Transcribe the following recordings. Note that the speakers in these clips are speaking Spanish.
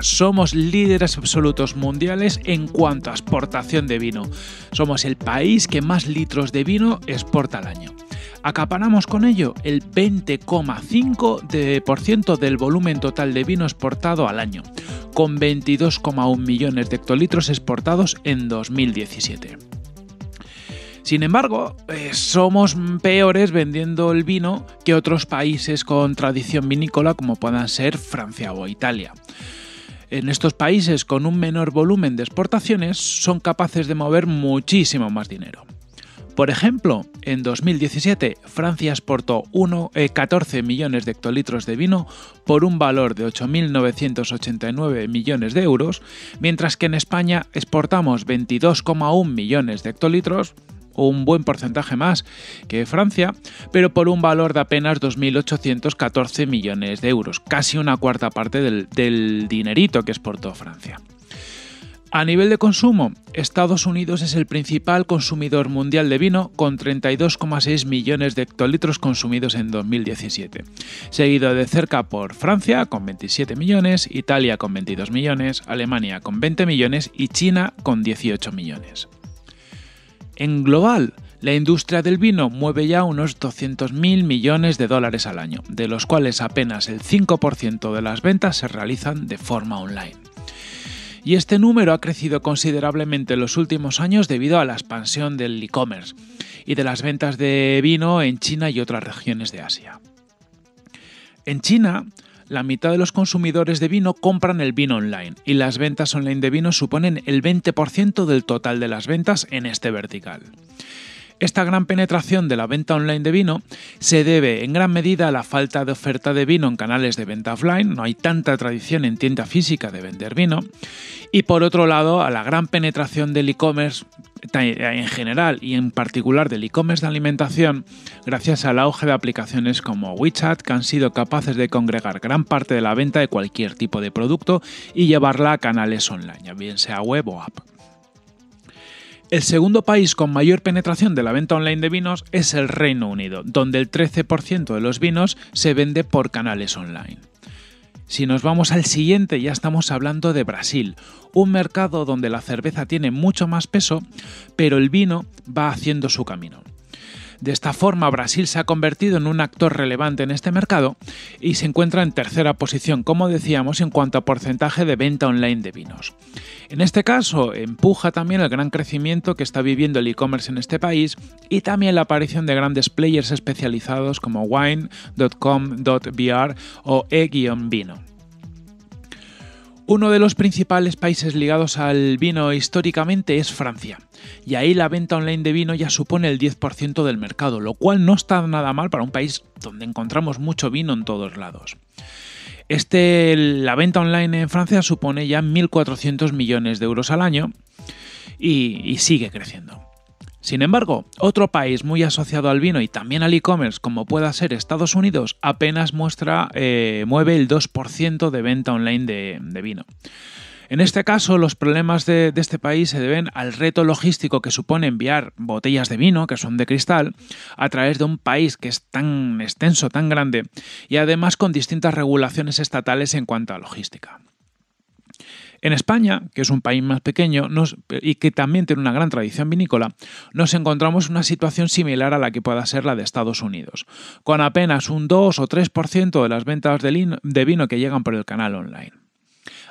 somos líderes absolutos mundiales en cuanto a exportación de vino. Somos el país que más litros de vino exporta al año. Acaparamos con ello el 20,5% del volumen total de vino exportado al año, con 22,1 millones de hectolitros exportados en 2017. Sin embargo, eh, somos peores vendiendo el vino que otros países con tradición vinícola como puedan ser Francia o Italia en estos países con un menor volumen de exportaciones son capaces de mover muchísimo más dinero. Por ejemplo, en 2017 Francia exportó 1, 14 eh, millones de hectolitros de vino por un valor de 8.989 millones de euros, mientras que en España exportamos 22,1 millones de hectolitros o un buen porcentaje más que Francia, pero por un valor de apenas 2.814 millones de euros, casi una cuarta parte del, del dinerito que exportó Francia. A nivel de consumo, Estados Unidos es el principal consumidor mundial de vino con 32,6 millones de hectolitros consumidos en 2017, seguido de cerca por Francia con 27 millones, Italia con 22 millones, Alemania con 20 millones y China con 18 millones. En global, la industria del vino mueve ya unos 200.000 millones de dólares al año, de los cuales apenas el 5% de las ventas se realizan de forma online. Y este número ha crecido considerablemente en los últimos años debido a la expansión del e-commerce y de las ventas de vino en China y otras regiones de Asia. En China, la mitad de los consumidores de vino compran el vino online y las ventas online de vino suponen el 20% del total de las ventas en este vertical. Esta gran penetración de la venta online de vino se debe en gran medida a la falta de oferta de vino en canales de venta offline, no hay tanta tradición en tienda física de vender vino, y por otro lado a la gran penetración del e-commerce en general y en particular del e-commerce de alimentación, gracias al auge de aplicaciones como WeChat, que han sido capaces de congregar gran parte de la venta de cualquier tipo de producto y llevarla a canales online, ya bien sea web o app. El segundo país con mayor penetración de la venta online de vinos es el Reino Unido, donde el 13% de los vinos se vende por canales online. Si nos vamos al siguiente, ya estamos hablando de Brasil, un mercado donde la cerveza tiene mucho más peso, pero el vino va haciendo su camino. De esta forma, Brasil se ha convertido en un actor relevante en este mercado y se encuentra en tercera posición, como decíamos, en cuanto a porcentaje de venta online de vinos. En este caso, empuja también el gran crecimiento que está viviendo el e-commerce en este país y también la aparición de grandes players especializados como wine.com.br o e-vino. Uno de los principales países ligados al vino históricamente es Francia, y ahí la venta online de vino ya supone el 10% del mercado, lo cual no está nada mal para un país donde encontramos mucho vino en todos lados. Este, la venta online en Francia supone ya 1.400 millones de euros al año y sigue creciendo. Sin embargo, otro país muy asociado al vino y también al e-commerce, como pueda ser Estados Unidos, apenas muestra, eh, mueve el 2% de venta online de, vino. En este caso, los problemas de, este país se deben al reto logístico que supone enviar botellas de vino, que son de cristal, a través de un país que es tan extenso, tan grande, y además con distintas regulaciones estatales en cuanto a logística. En España, que es un país más pequeño y que también tiene una gran tradición vinícola, nos encontramos una situación similar a la que pueda ser la de Estados Unidos, con apenas un 2 o 3% de las ventas de vino que llegan por el canal online.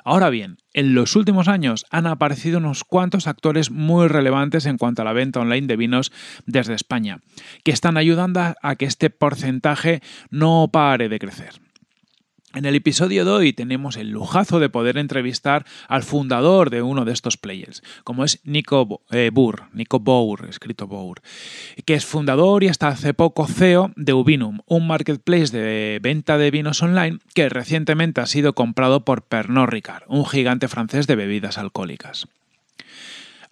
Ahora bien, en los últimos años han aparecido unos cuantos actores muy relevantes en cuanto a la venta online de vinos desde España, que están ayudando a que este porcentaje no pare de crecer. En el episodio de hoy tenemos el lujazo de poder entrevistar al fundador de uno de estos players, como es Nico eh, Bour, Nico Bour, escrito Bour, que es fundador y hasta hace poco CEO de Ubinum, un marketplace de venta de vinos online que recientemente ha sido comprado por Pernod Ricard, un gigante francés de bebidas alcohólicas.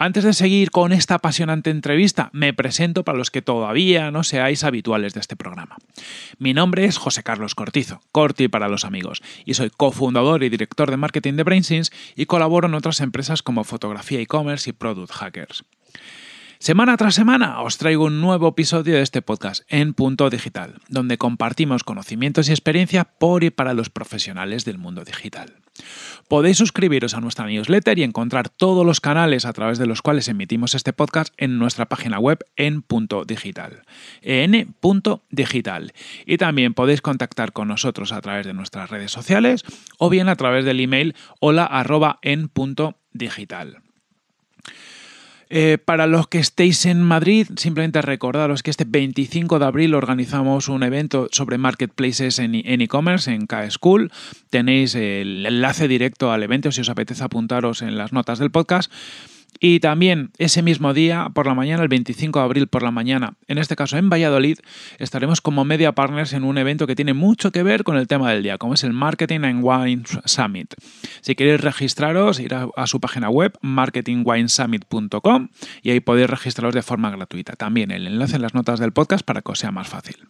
Antes de seguir con esta apasionante entrevista, me presento para los que todavía no seáis habituales de este programa. Mi nombre es José Carlos Cortizo, Corti para los amigos, y soy cofundador y director de marketing de BrainSins y colaboro en otras empresas como Fotografía e-commerce y Product Hackers. Semana tras semana os traigo un nuevo episodio de este podcast en Punto Digital, donde compartimos conocimientos y experiencia por y para los profesionales del mundo digital. Podéis suscribiros a nuestra newsletter y encontrar todos los canales a través de los cuales emitimos este podcast en nuestra página web en punto digital. Y también podéis contactar con nosotros a través de nuestras redes sociales o bien a través del email hola arroba en punto digital. Eh, para los que estéis en Madrid, simplemente recordaros que este 25 de abril organizamos un evento sobre marketplaces en e-commerce, en, en K-School. Tenéis el enlace directo al evento si os apetece apuntaros en las notas del podcast. Y también ese mismo día, por la mañana, el 25 de abril por la mañana, en este caso en Valladolid, estaremos como media partners en un evento que tiene mucho que ver con el tema del día, como es el Marketing and Wine Summit. Si queréis registraros, ir a, a su página web, marketingwinesummit.com, y ahí podéis registraros de forma gratuita. También el enlace en las notas del podcast para que os sea más fácil.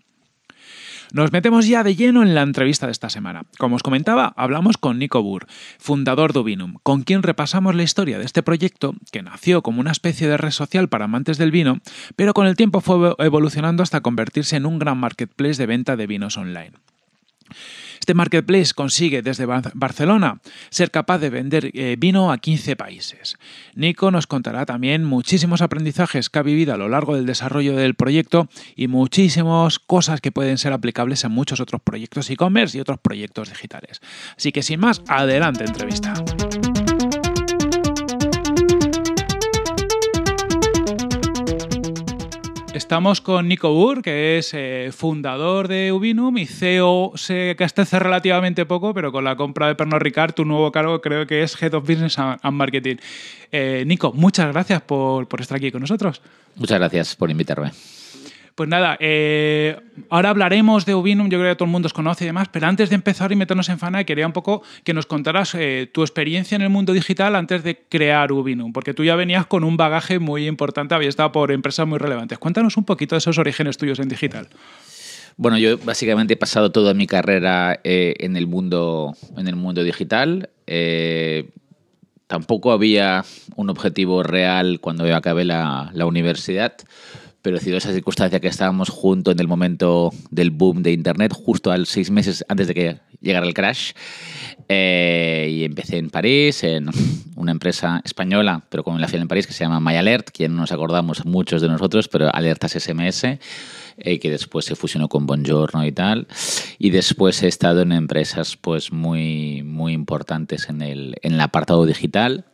Nos metemos ya de lleno en la entrevista de esta semana. Como os comentaba, hablamos con Nico Burr, fundador de Ubinum, con quien repasamos la historia de este proyecto que nació como una especie de red social para amantes del vino, pero con el tiempo fue evolucionando hasta convertirse en un gran marketplace de venta de vinos online. Este marketplace consigue desde Barcelona ser capaz de vender eh, vino a 15 países. Nico nos contará también muchísimos aprendizajes que ha vivido a lo largo del desarrollo del proyecto y muchísimas cosas que pueden ser aplicables a muchos otros proyectos e-commerce y otros proyectos digitales. Así que sin más, adelante entrevista. Estamos con Nico Burr, que es eh, fundador de Ubinum y CEO, se que hace relativamente poco, pero con la compra de Pernod Ricard, tu nuevo cargo creo que es Head of Business and Marketing. Eh, Nico, muchas gracias por estar aquí con nosotros. Muchas gracias por invitarme. Pues nada, eh, ahora hablaremos de Ubinum, yo creo que todo el mundo os conoce y demás, pero antes de empezar y meternos en Fana, quería un poco que nos contaras eh, tu experiencia en el mundo digital antes de crear Ubinum, porque tú ya venías con un bagaje muy importante, habías estado por empresas muy relevantes. Cuéntanos un poquito de esos orígenes tuyos en digital. Bueno, yo básicamente he pasado toda mi carrera eh, en, el mundo, en el mundo digital. tampoco había un objetivo real cuando yo acabé la universidad pero decidido esa circunstancia que estábamos junto en el momento del boom de Internet, justo al seis meses antes de que llegara el crash. Eh, y empecé en París, en una empresa española, pero con la filial en París, que se llama MyAlert, que no nos acordamos muchos de nosotros, pero alertas SMS, eh, que después se fusionó con Bonjourno y tal. Y después he estado en empresas pues, muy, muy importantes en el, en el apartado digital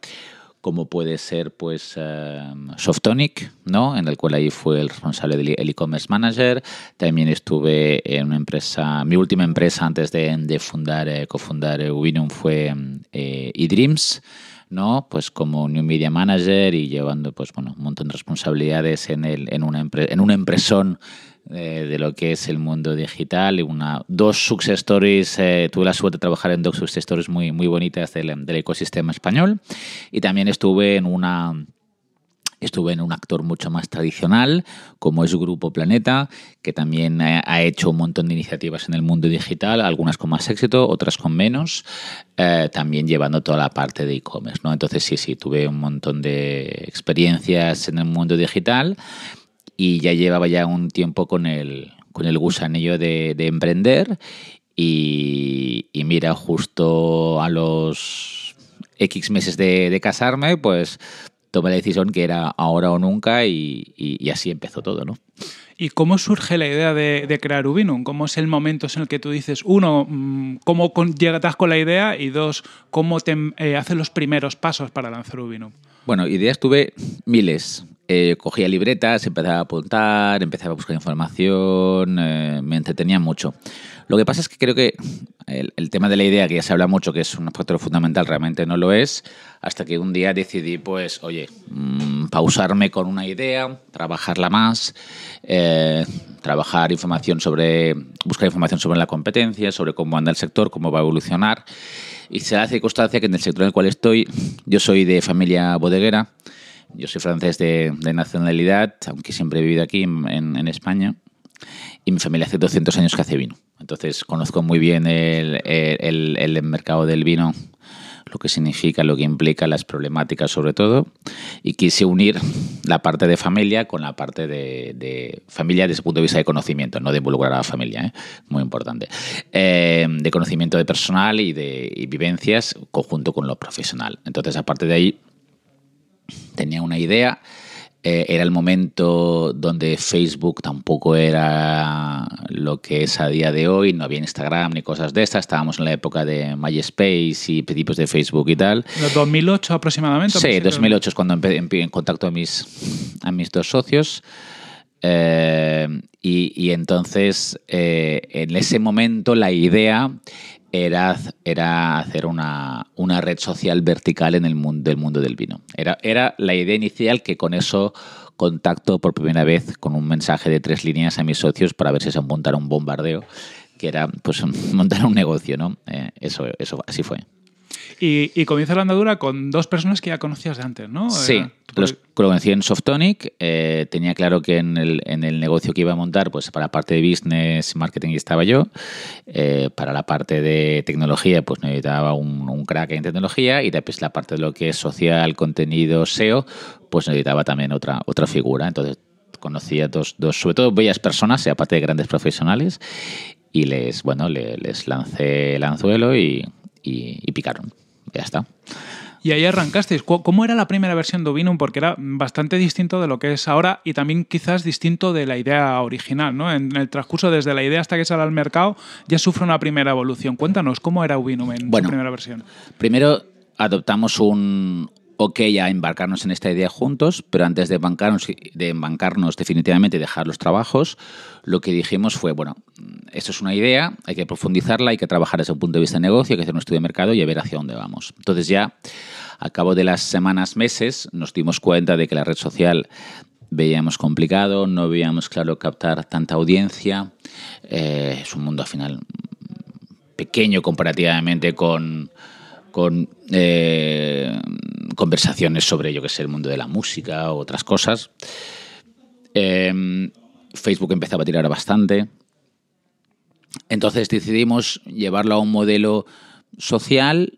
como puede ser pues em, Softonic, ¿no? en el cual ahí fue el responsable del e-, e-commerce manager. También estuve en una empresa, mi última empresa antes de, fundar, eh, cofundar Winum eh, fue em, eh, eDreams. ¿no? Pues como New Media Manager y llevando pues bueno, un montón de responsabilidades en, el, en, una, en una empresón eh, de lo que es el mundo digital. Una, dos success stories, eh, tuve la suerte de trabajar en dos success stories muy, muy bonitas del, del ecosistema español y también estuve en una estuve en un actor mucho más tradicional, como es Grupo Planeta, que también eh, ha hecho un montón de iniciativas en el mundo digital, algunas con más éxito, otras con menos, también llevando toda la parte de e-commerce. ¿no? Entonces, sí, sí, tuve un montón de experiencias en el mundo digital y ya llevaba ya un tiempo con el, con el gusanillo de, emprender y, mira, justo a los X meses de, casarme, pues tomé la decisión que era ahora o nunca y, así empezó todo, ¿no? ¿Y cómo surge la idea de, crear Ubinum? ¿Cómo es el momento en el que tú dices, uno, mm, cómo llegas con la idea y dos, cómo te eh, haces los primeros pasos para lanzar Ubinum? Bueno, ideas tuve miles. Eh, cogía libretas, empezaba a apuntar, empezaba a buscar información, eh, me entretenía mucho. Lo que pasa es que creo que el, tema de la idea, que ya se habla mucho, que es un aspecto fundamental, realmente no lo es, hasta que un día decidí, pues, oye, mm, pausarme con una idea, trabajarla más, eh, trabajar información sobre, buscar información sobre la competencia, sobre cómo anda el sector, cómo va a evolucionar. Y se hace circunstancia que en el sector en el cual estoy, yo soy de familia bodeguera, yo soy francés de, nacionalidad, aunque siempre he vivido aquí en, España y mi familia hace 200 años que hace vino. Entonces conozco muy bien el, mercado del vino, lo que significa, lo que implica, las problemáticas sobre todo, y quise unir la parte de familia con la parte de, familia desde el punto de vista de conocimiento, no de involucrar a la familia, ¿eh? muy importante, eh, de conocimiento de personal y de vivencias conjunto con lo profesional. Entonces, aparte de ahí, tenía una idea. Eh, era el momento donde Facebook tampoco era lo que es a día de hoy, no había Instagram ni cosas de estas, estábamos en la época de MySpace y principios de Facebook y tal. ¿En 2008 aproximadamente? Sí, 2008 es cuando empecé en contacto a mis, a mis dos socios. Eh, y, entonces, eh, en ese momento, la idea era, era hacer una, una, red social vertical en el mundo del mundo del vino. Era, era la idea inicial que con eso contacto por primera vez con un mensaje de tres líneas a mis socios para ver si se montara un bombardeo, que era pues montar un negocio, ¿no? Eh, eso, eso así fue. Y, comienza la andadura con dos personas que ya conocías de antes, ¿no? Sí, los, lo conocí en Softonic. Eh, tenía claro que en el, en el, negocio que iba a montar, pues para la parte de business, marketing estaba yo. Eh, para la parte de tecnología, pues necesitaba un, crack en tecnología. Y después la parte de lo que es social, contenido, SEO, pues necesitaba también otra, otra figura. Entonces conocía dos, dos, sobre todo bellas personas, aparte de grandes profesionales, y les, bueno, les lancé el anzuelo y y, picaron. Ya está. Y ahí arrancasteis. ¿Cómo era la primera versión de Ovinum? Porque era bastante distinto de lo que es ahora y también quizás distinto de la idea original, ¿no? En el transcurso desde la idea hasta que sale al mercado ya sufre una primera evolución. Cuéntanos, ¿cómo era Ovinum en primera versión? Primero adoptamos un, ok ya embarcarnos en esta idea juntos, pero antes de embarcarnos, de embarcarnos definitivamente y dejar los trabajos, lo que dijimos fue, bueno, esto es una idea, hay que profundizarla, hay que trabajar desde un punto de vista de negocio, hay que hacer un estudio de mercado y ver hacia dónde vamos. Entonces ya, a cabo de las semanas, meses, nos dimos cuenta de que la red social veíamos complicado, no veíamos claro captar tanta audiencia, eh, es un mundo al final pequeño comparativamente con con eh, conversaciones sobre, yo que sé, el mundo de la música u otras cosas. Em, Facebook empezaba a tirar bastante. Entonces decidimos llevarlo a un modelo social,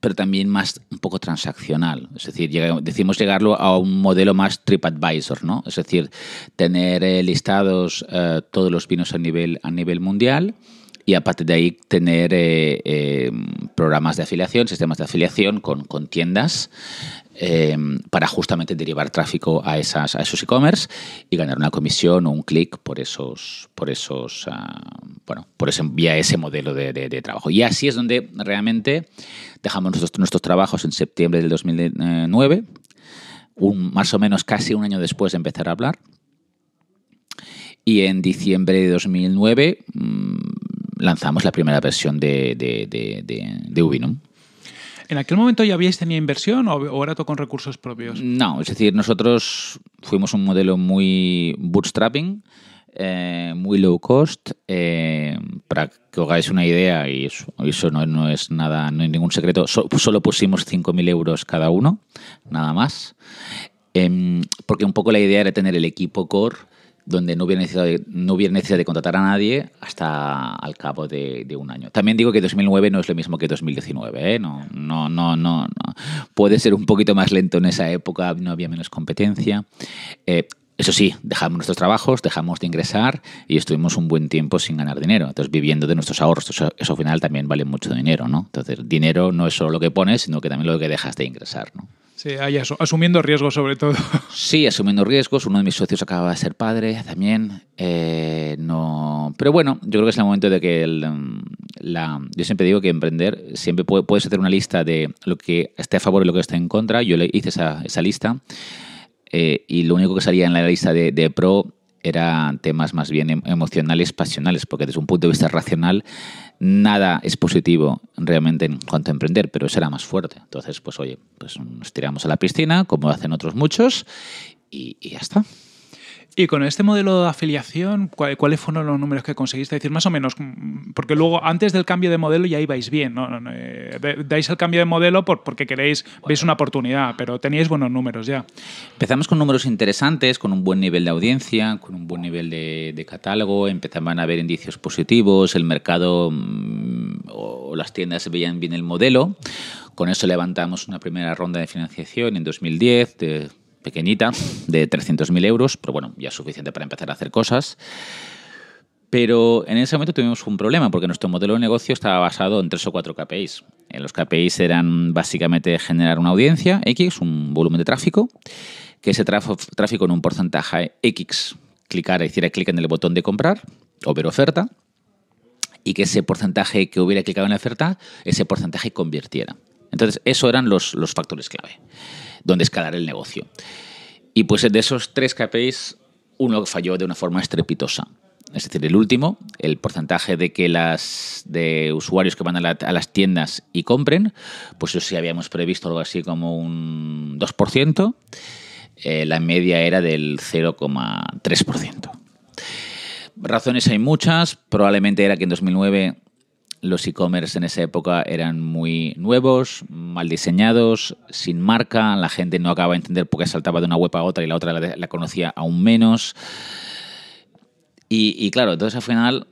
pero también más un poco transaccional. Es decir, decidimos llegarlo a un modelo más TripAdvisor, ¿no? Es decir, tener eh, listados eh, todos los vinos a nivel, a nivel mundial y aparte de ahí tener eh, eh, programas de afiliación, sistemas de afiliación con, con tiendas eh, para justamente derivar tráfico a, esas, esos e-commerce y ganar una comisión o un clic por esos, por esos, ah, bueno, por ese, vía ese modelo de, trabajo. Y así es donde realmente dejamos nuestros, nuestros trabajos en septiembre del 2009, un, más o menos casi un año después de empezar a hablar. Y en diciembre de 2009 lanzamos la primera versión de, de, Ubinum. ¿En aquel momento ya habíais tenido inversión o, era todo con recursos propios? No, es decir, nosotros fuimos un modelo muy bootstrapping, eh, muy low cost. Eh, para que os hagáis una idea, y eso, no, es nada, no hay ningún secreto, solo pusimos 5.000 euros cada uno, nada más. Em, porque un poco la idea era tener el equipo core donde no hubiera necesidad de, no necesidad de contratar a nadie hasta al cabo de, un año. También digo que 2009 no es lo mismo que 2019, ¿eh? no, no, no, no, no. Puede ser un poquito más lento en esa época, no había menos competencia. Eh, eso sí, dejamos nuestros trabajos, dejamos de ingresar y estuvimos un buen tiempo sin ganar dinero. Entonces, viviendo de nuestros ahorros, eso, al final también vale mucho dinero, ¿no? Entonces, dinero no es solo lo que pones, sino que también lo que dejas de ingresar, ¿no? Sí, asumiendo riesgos sobre todo. Sí, asumiendo riesgos. Uno de mis socios acaba de ser padre también. Eh, no... Pero bueno, yo creo que es el momento de que mm, la... yo siempre digo que emprender, siempre puedes hacer una lista de lo que esté a favor y lo que esté en contra. Yo le hice esa, lista eh, y lo único que salía en la lista de, de pro eran temas más bien em-, emocionales, pasionales, porque desde un punto de vista racional nada es positivo realmente en cuanto a emprender, pero será más fuerte. Entonces, pues oye, pues nos tiramos a la piscina, como hacen otros muchos, y, y ya está. Y con este modelo de afiliación, ¿cuáles fueron los números que conseguiste? Es decir, más o menos, mm, porque luego antes del cambio de modelo ya ibais bien, ¿no? Eh, dais el cambio de modelo porque queréis, veis una oportunidad, pero teníais buenos números ya. Empezamos con números interesantes, con un buen nivel de audiencia, con un buen nivel de, catálogo, empezaban a haber indicios positivos, el mercado mm, o las tiendas veían bien el modelo. Con eso levantamos una primera ronda de financiación en 2010 de pequeñita, de 300.000 euros, pero bueno, ya es suficiente para empezar a hacer cosas. Pero en ese momento tuvimos un problema porque nuestro modelo de negocio estaba basado en tres o cuatro KPIs. Los KPIs eran básicamente generar una audiencia X, un volumen de tráfico, que ese tráfico en un porcentaje X clicara, hiciera clic en el botón de comprar o ver oferta, y que ese porcentaje que hubiera clicado en la oferta, ese porcentaje convirtiera. Entonces, esos eran los factores clave donde escalar el negocio. Y pues de esos tres KPIs, uno falló de una forma estrepitosa. Es decir, el último, el porcentaje de que las de usuarios que van a, las tiendas y compren, pues eso sí habíamos previsto algo así como un 2%, eh, la media era del 0,3%. Razones hay muchas, probablemente era que en 2009 los e-commerce en esa época eran muy nuevos, mal diseñados, sin marca, la gente no acaba de entender por qué saltaba de una web a otra y la otra la, conocía aún menos. Y, claro, entonces al final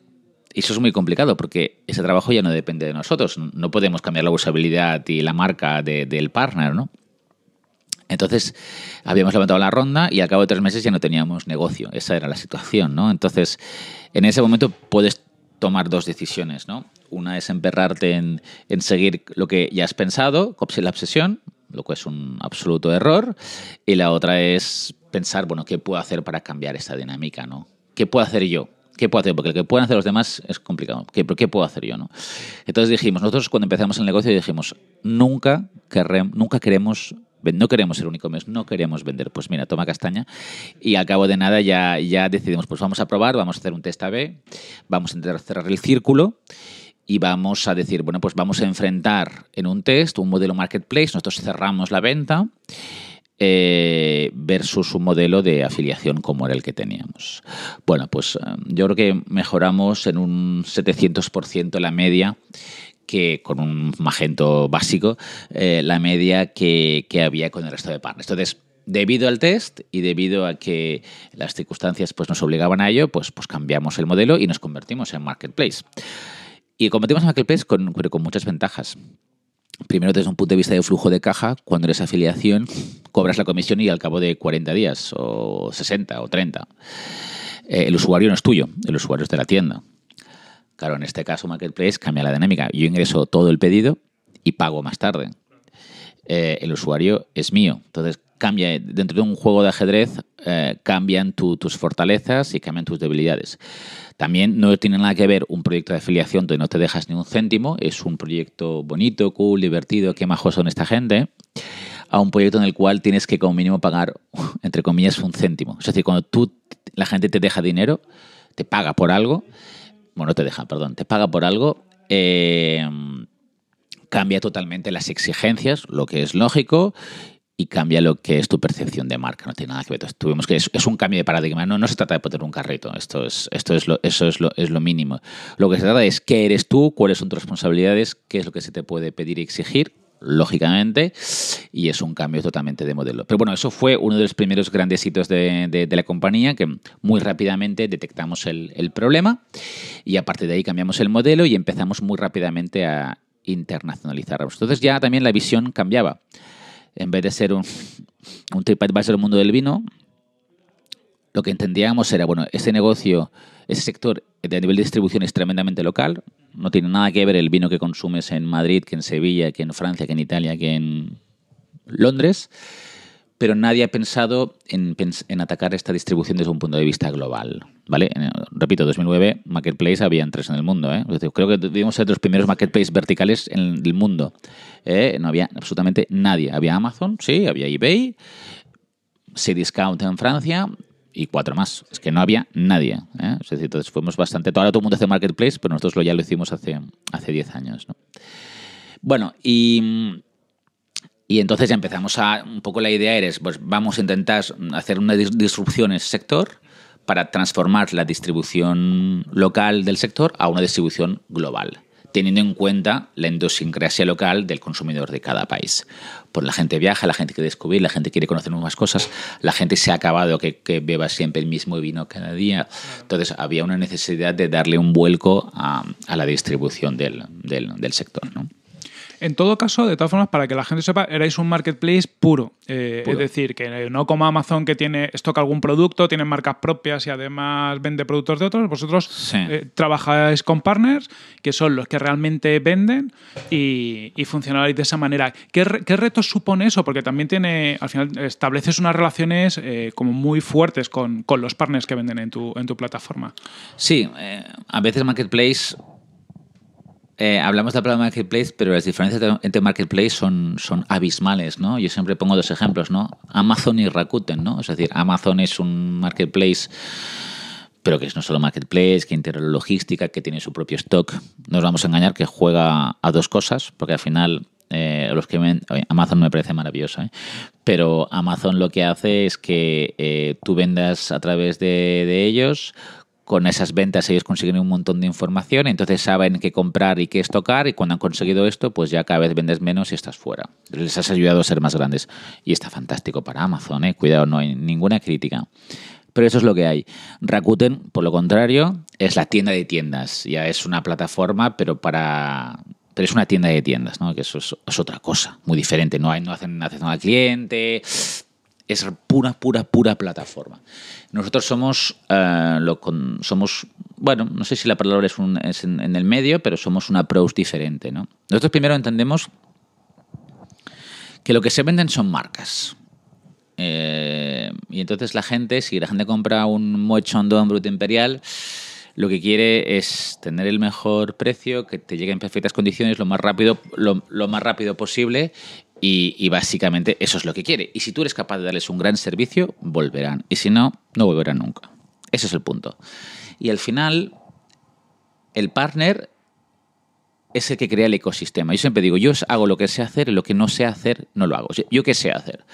eso es muy complicado porque ese trabajo ya no depende de nosotros, no podemos cambiar la usabilidad y la marca del partner, ¿no? Entonces, habíamos levantado la ronda y al cabo de tres meses ya no teníamos negocio. Esa era la situación, ¿no? Entonces, en ese momento puedes tomar dos decisiones, ¿no? Una es emperrarte en, seguir lo que ya has pensado, la obsesión, lo cual es un absoluto error, y la otra es pensar, bueno, ¿qué puedo hacer para cambiar esta dinámica, no? ¿Qué puedo hacer yo? ¿Qué puedo hacer? Porque lo que pueden hacer los demás es complicado. ¿Qué, ¿Qué puedo hacer yo? ¿no? Entonces dijimos, nosotros cuando empezamos el negocio dijimos, nunca, nunca queremos no queremos ser único mes no queremos vender. Pues mira, toma castaña. Y al cabo de nada ya, ya decidimos, pues vamos a probar, vamos a hacer un test A-B, vamos a cerrar el círculo y vamos a decir, bueno, pues vamos a enfrentar en un test un modelo marketplace, nosotros cerramos la venta eh, versus un modelo de afiliación como era el que teníamos. Bueno, pues eh, yo creo que mejoramos en un 700% la media que con un magento básico eh, la media que, había con el resto de partners. Entonces, debido al test y debido a que las circunstancias pues, nos obligaban a ello, pues, pues cambiamos el modelo y nos convertimos en marketplace. Y convertimos en marketplace con, con muchas ventajas. Primero, desde un punto de vista de flujo de caja, cuando eres afiliación, cobras la comisión y al cabo de 40 días, o 60, o 30, eh, el usuario no es tuyo, el usuario es de la tienda. Claro, en este caso Marketplace cambia la dinámica. Yo ingreso todo el pedido y pago más tarde. Eh, el usuario es mío. Entonces, cambia, dentro de un juego de ajedrez, eh, cambian tus fortalezas y cambian tus debilidades. También no tiene nada que ver un proyecto de afiliación donde no te dejas ni un céntimo, es un proyecto bonito, cool, divertido, qué majos son esta gente, a un proyecto en el cual tienes que como mínimo pagar, entre comillas, un céntimo. Es decir, cuando tú, la gente te deja dinero, te paga por algo, bueno, no te deja, perdón, te paga por algo, eh, cambia totalmente las exigencias, lo que es lógico, y cambia lo que es tu percepción de marca. No tiene nada que ver. tuvimos que es, un cambio de paradigma. No, no se trata de poner un carrito. Esto es, esto es lo, eso es lo, es lo mínimo. Lo que se trata es qué eres tú, cuáles son tus responsabilidades, qué es lo que se te puede pedir y exigir lógicamente, y es un cambio totalmente de modelo. Pero bueno, eso fue uno de los primeros grandes hitos de, la compañía, que muy rápidamente detectamos el, problema y a partir de ahí cambiamos el modelo y empezamos muy rápidamente a internacionalizarnos. Entonces ya también la visión cambiaba. En vez de ser un, un TripAdvisor del mundo del vino, lo que entendíamos era, bueno, este negocio ese sector de nivel de distribución es tremendamente local, no tiene nada que ver el vino que consumes en Madrid, que en Sevilla, que en Francia, que en Italia, que en Londres, pero nadie ha pensado en, atacar esta distribución desde un punto de vista global. ¿vale? repito, 2009 Marketplace habían tres en el mundo. ¿eh? Creo que debíamos ser los primeros Marketplace verticales en el mundo. ¿eh? No había absolutamente nadie. Había Amazon, sí, había eBay, Se Cdiscount en Francia, y cuatro más. Es que no había nadie. ¿eh? entonces fuimos bastante. Ahora todo el mundo hace marketplace, pero nosotros lo, ya lo hicimos hace, hace 10 años. Bueno, y. Y entonces ya empezamos a. Un poco la idea era, pues vamos a intentar hacer una disrupción en sector para transformar la distribución local del sector a una distribución global teniendo en cuenta la endosincrasia local del consumidor de cada país. porque la gente viaja, la gente quiere descubrir, la gente quiere conocer nuevas cosas, la gente se ha acabado que, beba siempre el mismo vino cada día. Entonces había una necesidad de darle un vuelco a, la distribución del, del sector. ¿no? En todo caso, de todas formas, para que la gente sepa, erais un marketplace puro. Eh, es decir, que no como Amazon que tiene estoca algún producto, tiene marcas propias y además vende productos de otros. Vosotros eh, trabajáis con partners, que son los que realmente venden y, funcionáis de esa manera. ¿Qué, retos supone eso? Porque también tiene, al final, estableces unas relaciones eh, como muy fuertes con, los partners que venden en tu, en tu plataforma. Sí, a veces marketplace eh, hablamos de la palabra marketplace, pero las diferencias entre marketplace son, son abismales, ¿no? Yo siempre pongo dos ejemplos, ¿no? Amazon y Rakuten, ¿no? Es decir, Amazon es un marketplace, pero que es no solo marketplace, que integra logística, que tiene su propio stock. No nos vamos a engañar que juega a dos cosas, porque al final eh, los que ven, Amazon me parece maravillosa, ¿eh? pero Amazon lo que hace es que tú vendas a través de, ellos con esas ventas ellos consiguen un montón de información, entonces saben qué comprar y qué estocar, y cuando han conseguido esto, pues ya cada vez vendes menos y estás fuera. Les has ayudado a ser más grandes. Y está fantástico para Amazon, ¿eh? cuidado, no hay ninguna crítica. Pero eso es lo que hay. Rakuten, por lo contrario, es la tienda de tiendas. Ya es una plataforma, pero para pero es una tienda de tiendas, ¿no? Que eso es, otra cosa, muy diferente. No, hay, no hacen atención al cliente, es pura, pura, pura plataforma. Nosotros somos, eh, lo somos bueno, no sé si la palabra es, en, el medio, pero somos una pros diferente. ¿no? Nosotros primero entendemos que lo que se venden son marcas. Eh, y entonces la gente, si la gente compra un Mochondo Don Brut Imperial, lo que quiere es tener el mejor precio, que te llegue en perfectas condiciones lo más rápido, lo más rápido posible y, básicamente eso es lo que quiere. Y si tú eres capaz de darles un gran servicio, volverán. Y si no, no volverán nunca. Ese es el punto. Y al final, el partner es el que crea el ecosistema. Yo siempre digo, yo hago lo que sé hacer y lo que no sé hacer, no lo hago. ¿Yo qué sé hacer?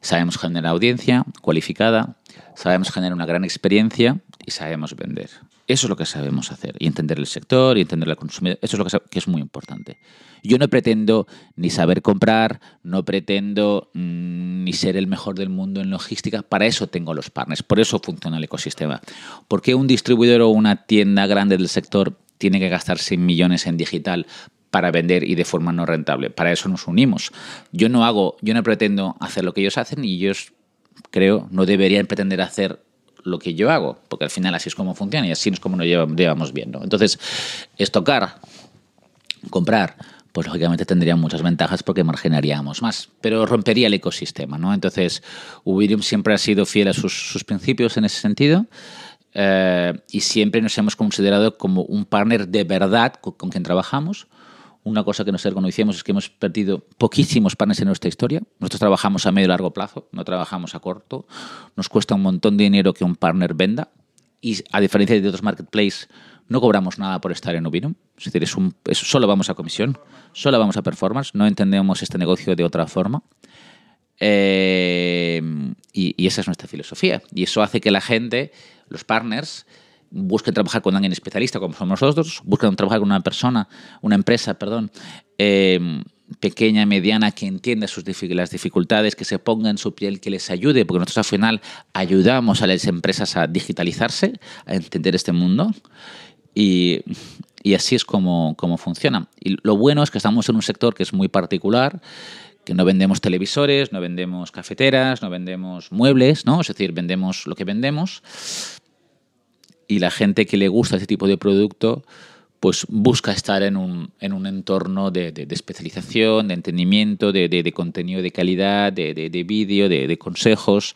Sabemos generar audiencia cualificada, sabemos generar una gran experiencia y sabemos vender. Eso es lo que sabemos hacer y entender el sector y entender la consumidor. Eso es lo que, es muy importante. Yo no pretendo ni saber comprar, no pretendo mm, ni ser el mejor del mundo en logística. Para eso tengo los partners, por eso funciona el ecosistema. ¿Por qué un distribuidor o una tienda grande del sector tiene que gastar 100 millones en digital para vender y de forma no rentable? Para eso nos unimos. Yo no hago, yo no pretendo hacer lo que ellos hacen y ellos creo no deberían pretender hacer lo que yo hago, porque al final así es como funciona y así es como nos llevamos viendo. Entonces, estocar, comprar, pues lógicamente tendría muchas ventajas porque marginaríamos más, pero rompería el ecosistema, ¿no? Entonces, Uberium siempre ha sido fiel a sus, principios en ese sentido. Eh, y siempre nos hemos considerado como un partner de verdad con quien trabajamos, una cosa que nos reconocemos es que hemos perdido poquísimos panes en nuestra historia. Nosotros trabajamos a medio y largo plazo, no trabajamos a corto. Nos cuesta un montón de dinero que un partner venda. Y a diferencia de otros marketplaces, no cobramos nada por estar en Ubinum. Es decir, un, solo vamos a comisión, solo vamos a performance. No entendemos este negocio de otra forma. Eh, y, y esa es nuestra filosofía. Y eso hace que la gente, los partners, busquen trabajar con alguien especialista como somos nosotros, busquen trabajar con una persona, una empresa, perdón, eh, pequeña, mediana, que entienda sus las dificultades, que se ponga en su piel, que les ayude, porque nosotros al final ayudamos a las empresas a digitalizarse, a entender este mundo. Y, así es como, como funciona. Y lo bueno es que estamos en un sector que es muy particular, que no vendemos televisores, no vendemos cafeteras, no vendemos muebles, ¿no? Es decir, vendemos lo que vendemos y la gente que le gusta ese tipo de producto pues busca estar en un, en un entorno de, especialización, de entendimiento, de, de contenido de calidad, de, vídeo, de, consejos.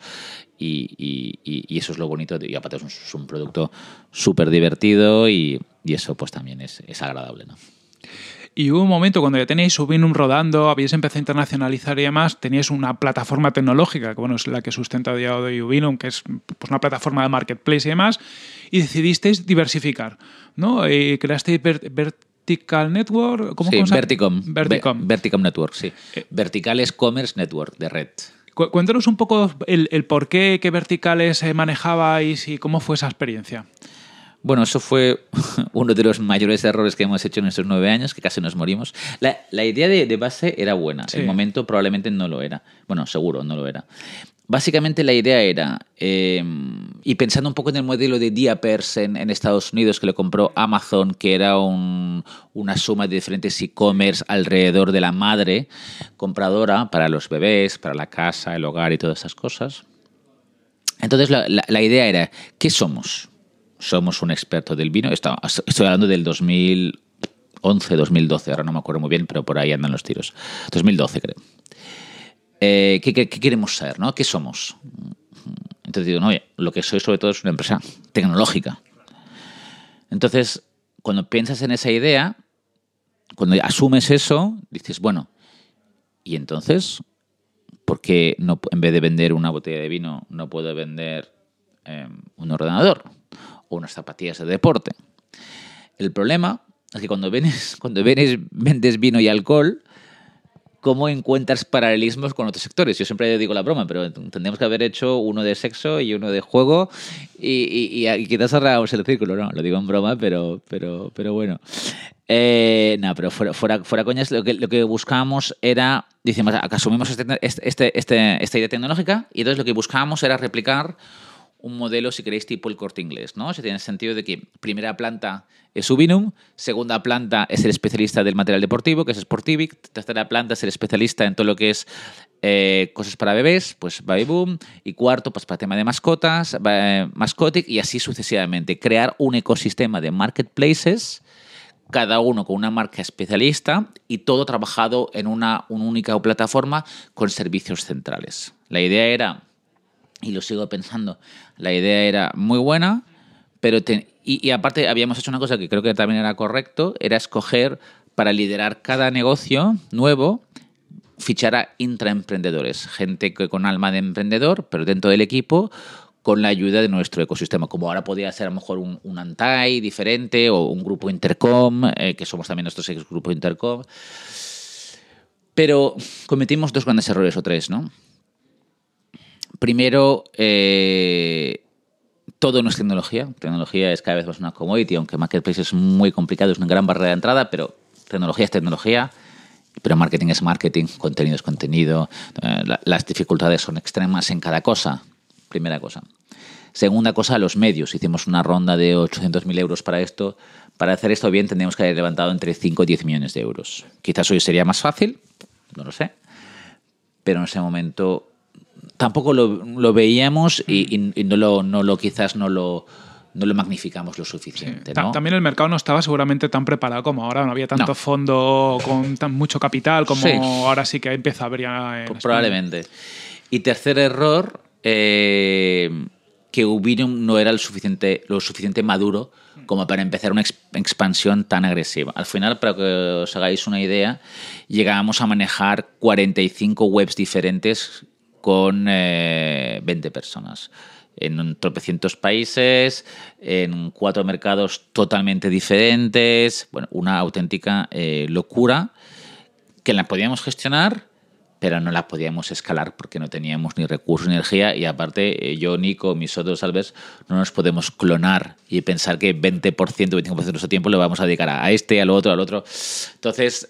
Y, y, eso es lo bonito. Y aparte es un, producto súper divertido y, y, eso pues también es, es agradable. ¿no? Y hubo un momento cuando ya tenéis Ubinum rodando, habíais empezado a internacionalizar y demás, teníais una plataforma tecnológica, que bueno, es la que sustenta a día Ubinum, que es pues, una plataforma de marketplace y demás, y decidisteis diversificar, ¿no? Y eh, creasteis Vertical Network. ¿cómo sí, Verticom. Verticom. Network, sí. Eh, verticales Commerce Network de red. cuéntanos un poco el, el por qué, qué verticales eh, manejabais y cómo fue esa experiencia. Bueno, eso fue uno de los mayores errores que hemos hecho en estos nueve años, que casi nos morimos. La, idea de, base era buena, el momento probablemente no lo era. Bueno, seguro no lo era. Básicamente la idea era, em, y pensando un poco en el modelo de Diapers en, Estados Unidos que lo compró Amazon, que era una suma de diferentes e-commerce alrededor de la madre compradora para los bebés, para la casa, el hogar y todas esas cosas. Entonces la, la idea era, ¿qué somos? somos un experto del vino. estoy hablando del 2011, 2012, ahora no me acuerdo muy bien, pero por ahí andan los tiros. 2012 creo. Eh, ¿qué, queremos ser? ¿no? ¿Qué somos? Entonces digo, no, oye, lo que soy sobre todo es una empresa tecnológica. Entonces, cuando piensas en esa idea, cuando asumes eso, dices, bueno, y entonces, ¿por qué no, en vez de vender una botella de vino, no puedo vender eh, un ordenador? unas zapatillas de deporte. El problema es que cuando, venes, cuando vendes vino y alcohol, ¿cómo encuentras paralelismos con otros sectores? Yo siempre digo la broma, pero tendríamos que haber hecho uno de sexo y uno de juego y, quizás cerramos el círculo, ¿no? Lo digo en broma, pero, pero, pero bueno. Eh, no, pero fuera, fuera, fuera coñas, lo que, lo que buscábamos era, decimos, ah, asumimos este, este, este, esta idea tecnológica y entonces lo que buscábamos era replicar un modelo, si queréis, tipo el corte inglés, ¿no? O tiene sentido de que primera planta es Ubinum, segunda planta es el especialista del material deportivo, que es Sportivic, tercera planta es el especialista en todo lo que es eh, cosas para bebés, pues Baby Boom, y cuarto, pues para tema de mascotas, eh, Mascotic, y así sucesivamente. Crear un ecosistema de marketplaces cada uno con una marca especialista y todo trabajado en una, una, única plataforma con servicios centrales. La idea era, y lo sigo pensando, la idea era muy buena, pero y, aparte habíamos hecho una cosa que creo que también era correcto, era escoger para liderar cada negocio nuevo, fichar a intraemprendedores, gente que con alma de emprendedor, pero dentro del equipo, con la ayuda de nuestro ecosistema, como ahora podía ser a lo mejor un, un Antai diferente o un grupo Intercom, eh, que somos también nuestros ex grupo Intercom. Pero cometimos dos grandes errores o tres, ¿no? Primero, eh, todo no es tecnología. Tecnología es cada vez más una commodity, aunque Marketplace es muy complicado, es una gran barrera de entrada, pero tecnología es tecnología. Pero marketing es marketing, contenido es contenido. Eh, las dificultades son extremas en cada cosa. Primera cosa. Segunda cosa, los medios. Hicimos una ronda de 800.000 euros para esto. Para hacer esto bien tendríamos que haber levantado entre 5 y 10 millones de euros. Quizás hoy sería más fácil, no lo sé. Pero en ese momento tampoco lo, veíamos y, mm. no no lo quizás no lo lo magnificamos lo suficiente. También el mercado no estaba seguramente tan preparado como ahora, no había tanto fondo con tan mucho capital como ahora sí que empieza a haber pues Probablemente. Y tercer error, eh, que Ubium no era lo suficiente, lo suficiente maduro mm. como para empezar una expansión tan agresiva. Al final, para que os hagáis una idea, llegábamos a manejar 45 webs diferentes con 20 eh, personas en tropecientos países, en cuatro mercados totalmente diferentes, bueno, una auténtica eh, locura que la podíamos gestionar, pero no la podíamos escalar porque no teníamos ni recursos ni energía y aparte eh, yo, Nico, mis otros Alves, no nos podemos clonar y pensar que 20%, 25% de nuestro tiempo lo vamos a dedicar a este, al otro, al otro. Entonces,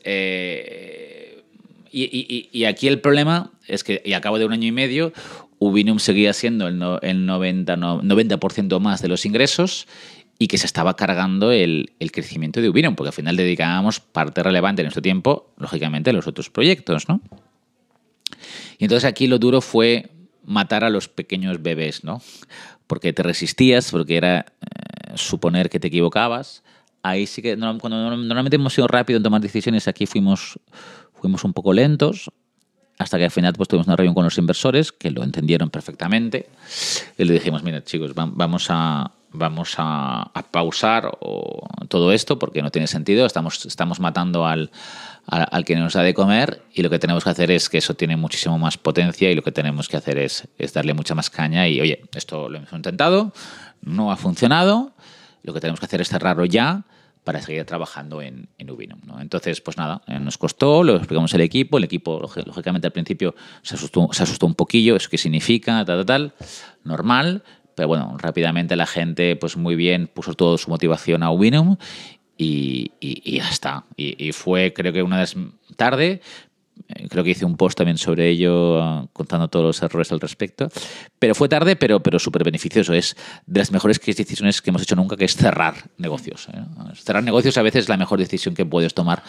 y, aquí el problema es que, y acabo cabo de un año y medio, Ubinium seguía siendo el, el 90%, 90 más de los ingresos y que se estaba cargando el, crecimiento de Ubinium, porque al final dedicábamos parte relevante en nuestro tiempo, lógicamente, a los otros proyectos, ¿no? Y entonces aquí lo duro fue matar a los pequeños bebés, ¿no? Porque te resistías, porque era eh, suponer que te equivocabas. Ahí sí que, cuando normalmente hemos sido rápido en tomar decisiones, aquí fuimos fuimos un poco lentos, hasta que al final pues, tuvimos una reunión con los inversores, que lo entendieron perfectamente, y le dijimos, mira chicos, vamos a, vamos a, pausar todo esto porque no tiene sentido, estamos, estamos matando al, al, al, que nos da de comer y lo que tenemos que hacer es que eso tiene muchísimo más potencia y lo que tenemos que hacer es, es darle mucha más caña y, oye, esto lo hemos intentado, no ha funcionado, lo que tenemos que hacer es cerrarlo ya para seguir trabajando en, en Ubinum. Entonces, pues nada, eh, nos costó, lo explicamos el equipo, el equipo lógicamente al principio se asustó, se asustó un poquillo, eso que significa, tal, tal, tal, normal, pero bueno, rápidamente la gente, pues muy bien, puso toda su motivación a Ubinum y, ya está. Y, fue, creo que una vez tarde, eh, creo que hice un post también sobre ello, ah, contando todos los errores al respecto. Pero fue tarde, pero, pero súper beneficioso. Es de las mejores decisiones que hemos hecho nunca, que es cerrar negocios. ¿eh? Cerrar negocios a veces es la mejor decisión que puedes tomar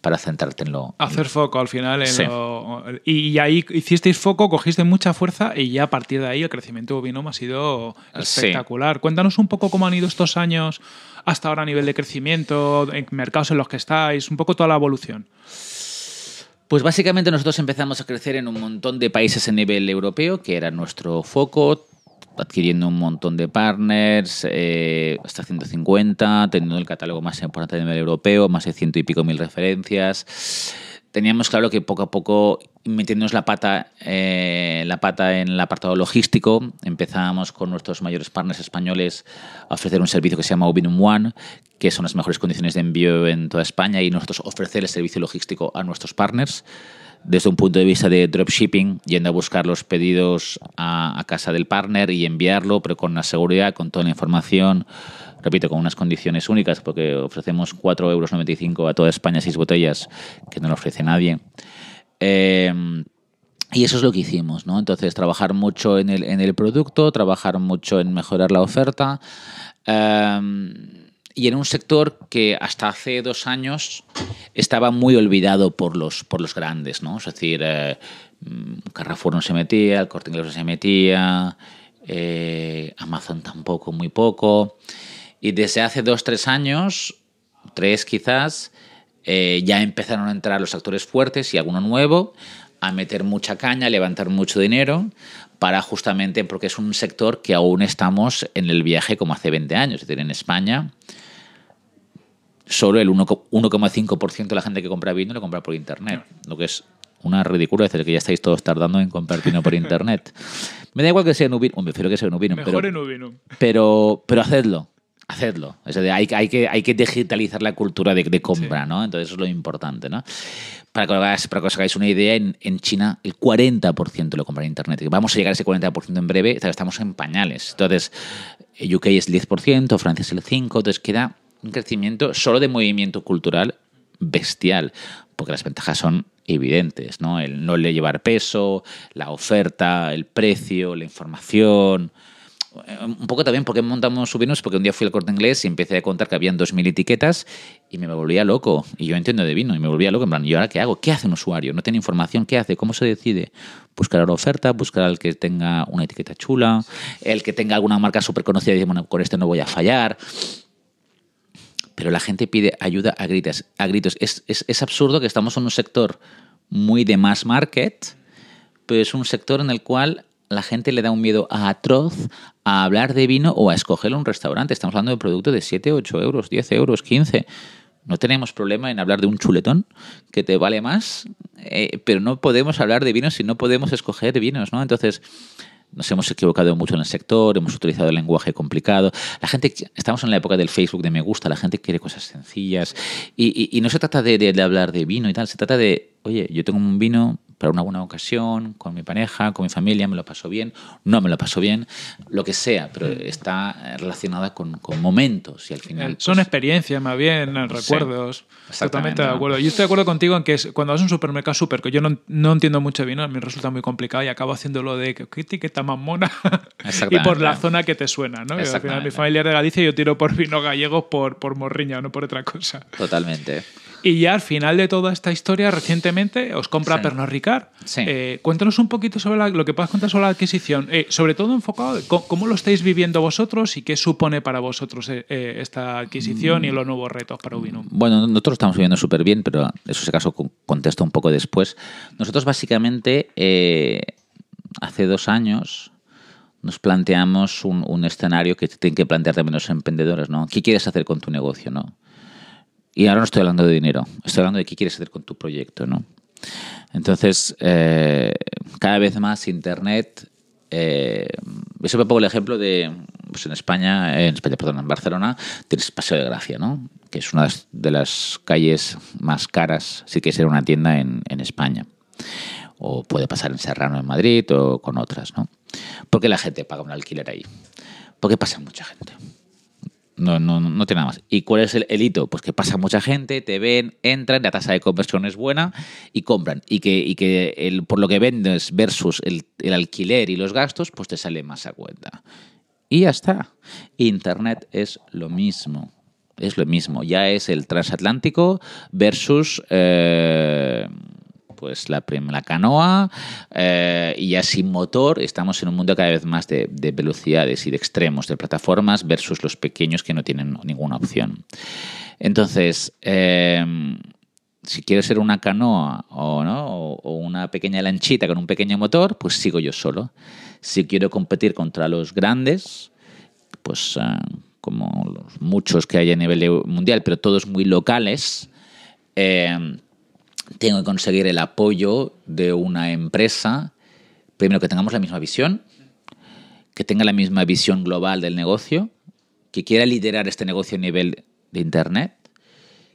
para centrarte en lo... Hacer foco al final. En lo, y ahí hicisteis foco, cogiste mucha fuerza y ya a partir de ahí el crecimiento de Binom ha sido ah, espectacular. Cuéntanos un poco cómo han ido estos años hasta ahora a nivel de crecimiento, en mercados en los que estáis, un poco toda la evolución. Pues básicamente nosotros empezamos a crecer en un montón de países a nivel europeo, que era nuestro foco, adquiriendo un montón de partners, eh, hasta 150, teniendo el catálogo más importante a nivel europeo, más de ciento y pico mil referencias. Teníamos claro que poco a poco metiéndonos la pata, eh, la pata en el apartado logístico, empezábamos con nuestros mayores partners españoles a ofrecer un servicio que se llama Ovinum One, que son las mejores condiciones de envío en toda España y nosotros ofrecer el servicio logístico a nuestros partners desde un punto de vista de dropshipping, yendo a buscar los pedidos a, casa del partner y enviarlo, pero con la seguridad, con toda la información, repito, con unas condiciones únicas, porque ofrecemos 4,95 euros a toda España, 6 botellas, que no lo ofrece nadie. Eh, y eso es lo que hicimos, ¿no? Entonces, trabajar mucho en el, en el producto, trabajar mucho en mejorar la oferta. Eh, y en un sector que hasta hace dos años estaba muy olvidado por los, por los grandes, ¿no? Es decir, eh, Carrefour no se metía, el Corte Inglés no se metía, eh, Amazon tampoco, muy poco. Y desde hace dos, tres años, tres quizás, eh, ya empezaron a entrar los actores fuertes y alguno nuevo a meter mucha caña, a levantar mucho dinero, para justamente, porque es un sector que aún estamos en el viaje como hace 20 años. Es decir, en España solo el 1,5% de la gente que compra vino lo compra por internet, lo que es una ridícula decir que ya estáis todos tardando en comprar vino por internet. Me da igual que sea en Ubinum, prefiero que sea en Mejor pero, en pero pero hacedlo. Hacedlo. Es decir, hay, hay, que, hay que digitalizar la cultura de, compra, ¿no? Entonces eso es lo importante, ¿no? Para que, para que os hagáis una idea, en, en China el 40% lo compra en Internet. Vamos a llegar a ese 40% en breve, estamos en pañales. Entonces, UK es 10%, Francia es el 5%, entonces queda un crecimiento solo de movimiento cultural bestial, porque las ventajas son evidentes, ¿no? El no le llevar peso, la oferta, el precio, la información. Un poco también porque montamos subirnos, porque un día fui al corte inglés y empecé a contar que habían 2.000 etiquetas y me volvía loco. Y yo entiendo de vino y me volvía loco. En plan, ¿y ahora qué hago? ¿Qué hace un usuario? No tiene información. ¿Qué hace? ¿Cómo se decide? Buscar la oferta, buscar al que tenga una etiqueta chula, el que tenga alguna marca súper conocida y dice, bueno, con este no voy a fallar pero la gente pide ayuda a gritos. A gritos. Es, es, es, absurdo que estamos en un sector muy de mass market, pero es un sector en el cual la gente le da un miedo atroz a hablar de vino o a escoger un restaurante. Estamos hablando de productos de 7, 8 euros, 10 euros, 15. No tenemos problema en hablar de un chuletón que te vale más, eh, pero no podemos hablar de vinos si no podemos escoger vinos, ¿no? Entonces, nos hemos equivocado mucho en el sector, hemos utilizado lenguaje complicado. La gente, estamos en la época del Facebook de me gusta, la gente quiere cosas sencillas. Y, no se trata de, hablar de vino y tal, se trata de, oye, yo tengo un vino, para una buena ocasión, con mi pareja, con mi familia, me lo paso bien, no me lo paso bien, lo que sea, pero mm. está eh, relacionada con, momentos y al eh, final... Son pues experiencias más bien, recuerdos. Exactamente. totalmente de acuerdo. Y estoy de acuerdo contigo en que cuando vas a un supermercado súper, que yo no, entiendo mucho a vino, me resulta muy complicado y acabo haciéndolo de qué etiqueta más mona y por la zona que te suena, ¿no? Al final mi familia es de Galicia y yo tiro por vino gallego por, por morriña, no por otra cosa. Totalmente. Y ya al final de toda esta historia, recientemente os compra Perno Pernod Ricard. Eh, cuéntanos un poquito sobre lo que puedas contar sobre la adquisición, eh, sobre todo enfocado cómo, lo estáis viviendo vosotros y qué supone para vosotros eh, esta adquisición y los nuevos retos para Ubinum. Bueno, nosotros lo estamos viviendo súper bien, pero eso si caso contesto un poco después. Nosotros básicamente hace dos años nos planteamos un, un escenario que tienen que plantear también los emprendedores, ¿no? ¿Qué quieres hacer con tu negocio, no? Y ahora no estoy hablando de dinero, estoy hablando de qué quieres hacer con tu proyecto, ¿no? Entonces, eh, cada vez más Internet. Eh, yo siempre pongo el ejemplo de. Pues, en España, en España, perdón, en Barcelona, tienes Paseo de Gracia, ¿no? Que es una de las calles más caras, si quieres ser una tienda en, España. O puede pasar en Serrano, en Madrid, o con otras, ¿no? Porque la gente paga un alquiler ahí. Porque pasa mucha gente. No, no, no tiene nada más. ¿Y cuál es el, hito? Pues que pasa mucha gente, te ven, entran, la tasa de conversión es buena y compran. Y que, que el, por lo que vendes versus el, alquiler y los gastos, pues te sale más a cuenta. Y ya está. Internet es lo mismo es lo mismo. Ya es el transatlántico versus eh, pues la, la canoa eh, y ya sin motor estamos en un mundo cada vez más de, velocidades y de extremos de plataformas versus los pequeños que no tienen ninguna opción. Entonces, eh, si quiero ser una canoa o, ¿no? o, una pequeña lanchita con un pequeño motor, pues sigo yo solo. Si quiero competir contra los grandes, pues eh, como muchos que hay a nivel mundial, pero todos muy locales, eh, tengo que conseguir el apoyo de una empresa, primero que tengamos la misma visión, que tenga la misma visión global del negocio, que quiera liderar este negocio a nivel de Internet,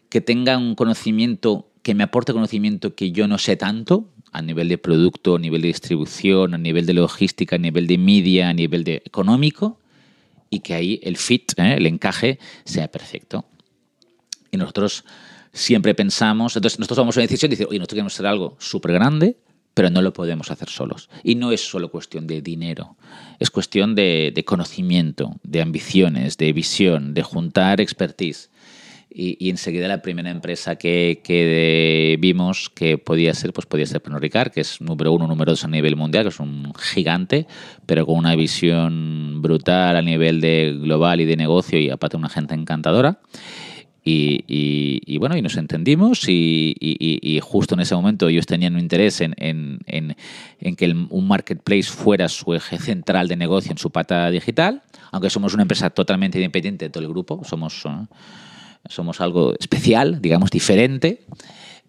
que tenga un conocimiento, que me aporte conocimiento que yo no sé tanto, a nivel de producto, a nivel de distribución, a nivel de logística, a nivel de media, a nivel de económico, y que ahí el fit, ¿eh? el encaje, sea perfecto. Y nosotros siempre pensamos, entonces nosotros tomamos una decisión y decimos, oye, nosotros queremos hacer algo súper grande, pero no lo podemos hacer solos. Y no es solo cuestión de dinero, es cuestión de, conocimiento, de ambiciones, de visión, de juntar expertise. Y, enseguida la primera empresa que, vimos que podía ser, pues podía ser Pernod Ricard, que es número uno, número dos a nivel mundial, que es un gigante, pero con una visión brutal a nivel de global y de negocio y aparte una gente encantadora. Y, bueno, y nos entendimos y, justo en ese momento ellos tenían un interés en, que un marketplace fuera su eje central de negocio en su pata digital, aunque somos una empresa totalmente independiente de todo el grupo, somos, somos algo especial, digamos, diferente.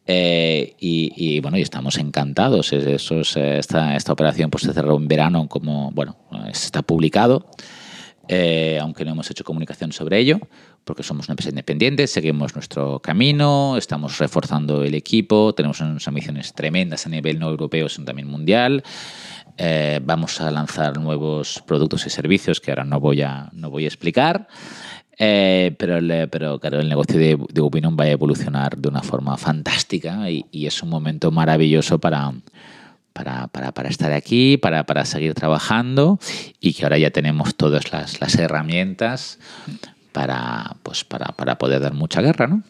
Eh, y, bueno, y estamos encantados. Eso es, eh, esta, operación pues, se cerró en verano, como bueno, está publicado, eh, aunque no hemos hecho comunicación sobre ello porque somos una empresa independiente, seguimos nuestro camino, estamos reforzando el equipo, tenemos unas ambiciones tremendas a nivel no europeo, sino también mundial. Eh, vamos a lanzar nuevos productos y servicios que ahora no voy a, no voy a explicar. Eh, pero, el, pero claro, el negocio de, de va a evolucionar de una forma fantástica y, y es un momento maravilloso para, para, para, para, estar aquí, para, para, seguir trabajando y que ahora ya tenemos todas las, las herramientas para, pues, para, poder dar mucha guerra, ¿no?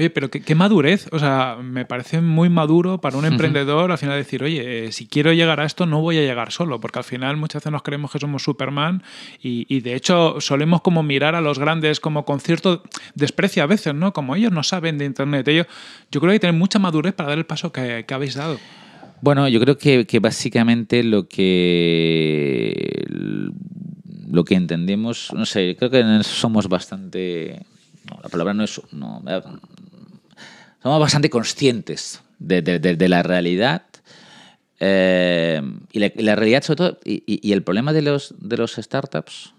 Oye, pero qué, madurez, o sea, me parece muy maduro para un emprendedor al final decir, oye, eh, si quiero llegar a esto no voy a llegar solo, porque al final muchas veces nos creemos que somos Superman y, de hecho solemos como mirar a los grandes como con cierto desprecio a veces, ¿no? Como ellos no saben de Internet, ellos, yo creo que hay que tener mucha madurez para dar el paso que, habéis dado. Bueno, yo creo que, que básicamente lo que lo que entendemos, no sé, creo que somos bastante, no, la palabra no es, no, eh, somos bastante conscientes de, la realidad eh, y, la, realidad sobre todo, y, el problema de los, de los startups,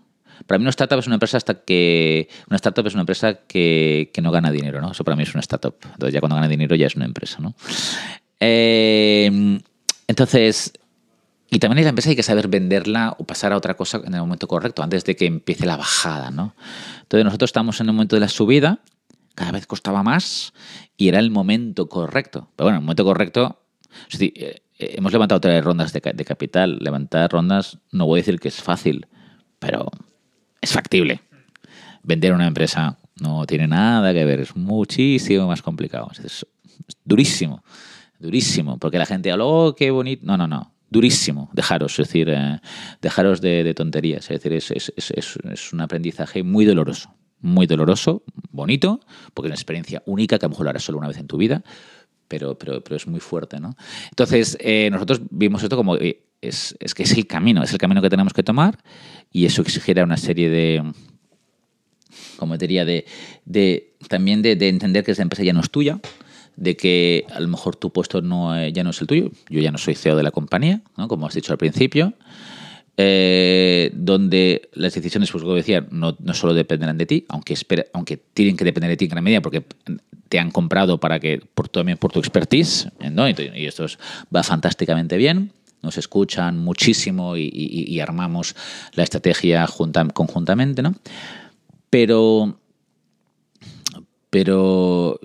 para mí una startup es una empresa hasta que, una startup es una empresa que, no gana dinero, ¿no? Eso para mí es una startup, entonces ya cuando gana dinero ya es una empresa, ¿no? Eh, entonces, y también la empresa hay que saber venderla o pasar a otra cosa en el momento correcto, antes de que empiece la bajada, ¿no? Entonces nosotros estamos en el momento de la subida, cada vez costaba más y era el momento correcto. Pero bueno, el momento correcto, eh, eh, hemos levantado tres rondas de, capital. Levantar rondas no voy a decir que es fácil, pero es factible. Vender una empresa no tiene nada que ver, es muchísimo más complicado. Es, durísimo, durísimo, porque la gente habla, oh, qué bonito. No, no, no durísimo, dejaros, es decir, eh, dejaros de, tonterías, es decir, es, es, un aprendizaje muy doloroso, muy doloroso, bonito, porque es una experiencia única que a lo mejor lo harás solo una vez en tu vida, pero, pero, pero es muy fuerte, ¿no? Entonces, eh, nosotros vimos esto como... Eh, es, es, que es el camino, es el camino que tenemos que tomar y eso exigiera una serie de, como diría, de, de también de, entender que esa empresa ya no es tuya, de que a lo mejor tu puesto no, eh, ya no es el tuyo. Yo ya no soy CEO de la compañía, como has dicho al principio. Eh, donde las decisiones, pues como decía, no, no solo dependerán de ti, aunque, aunque tienen que depender de ti en gran medida, porque te han comprado para que, por, también por tu expertise, y, esto va fantásticamente bien nos escuchan muchísimo y, armamos la estrategia conjuntamente, ¿no? Pero, pero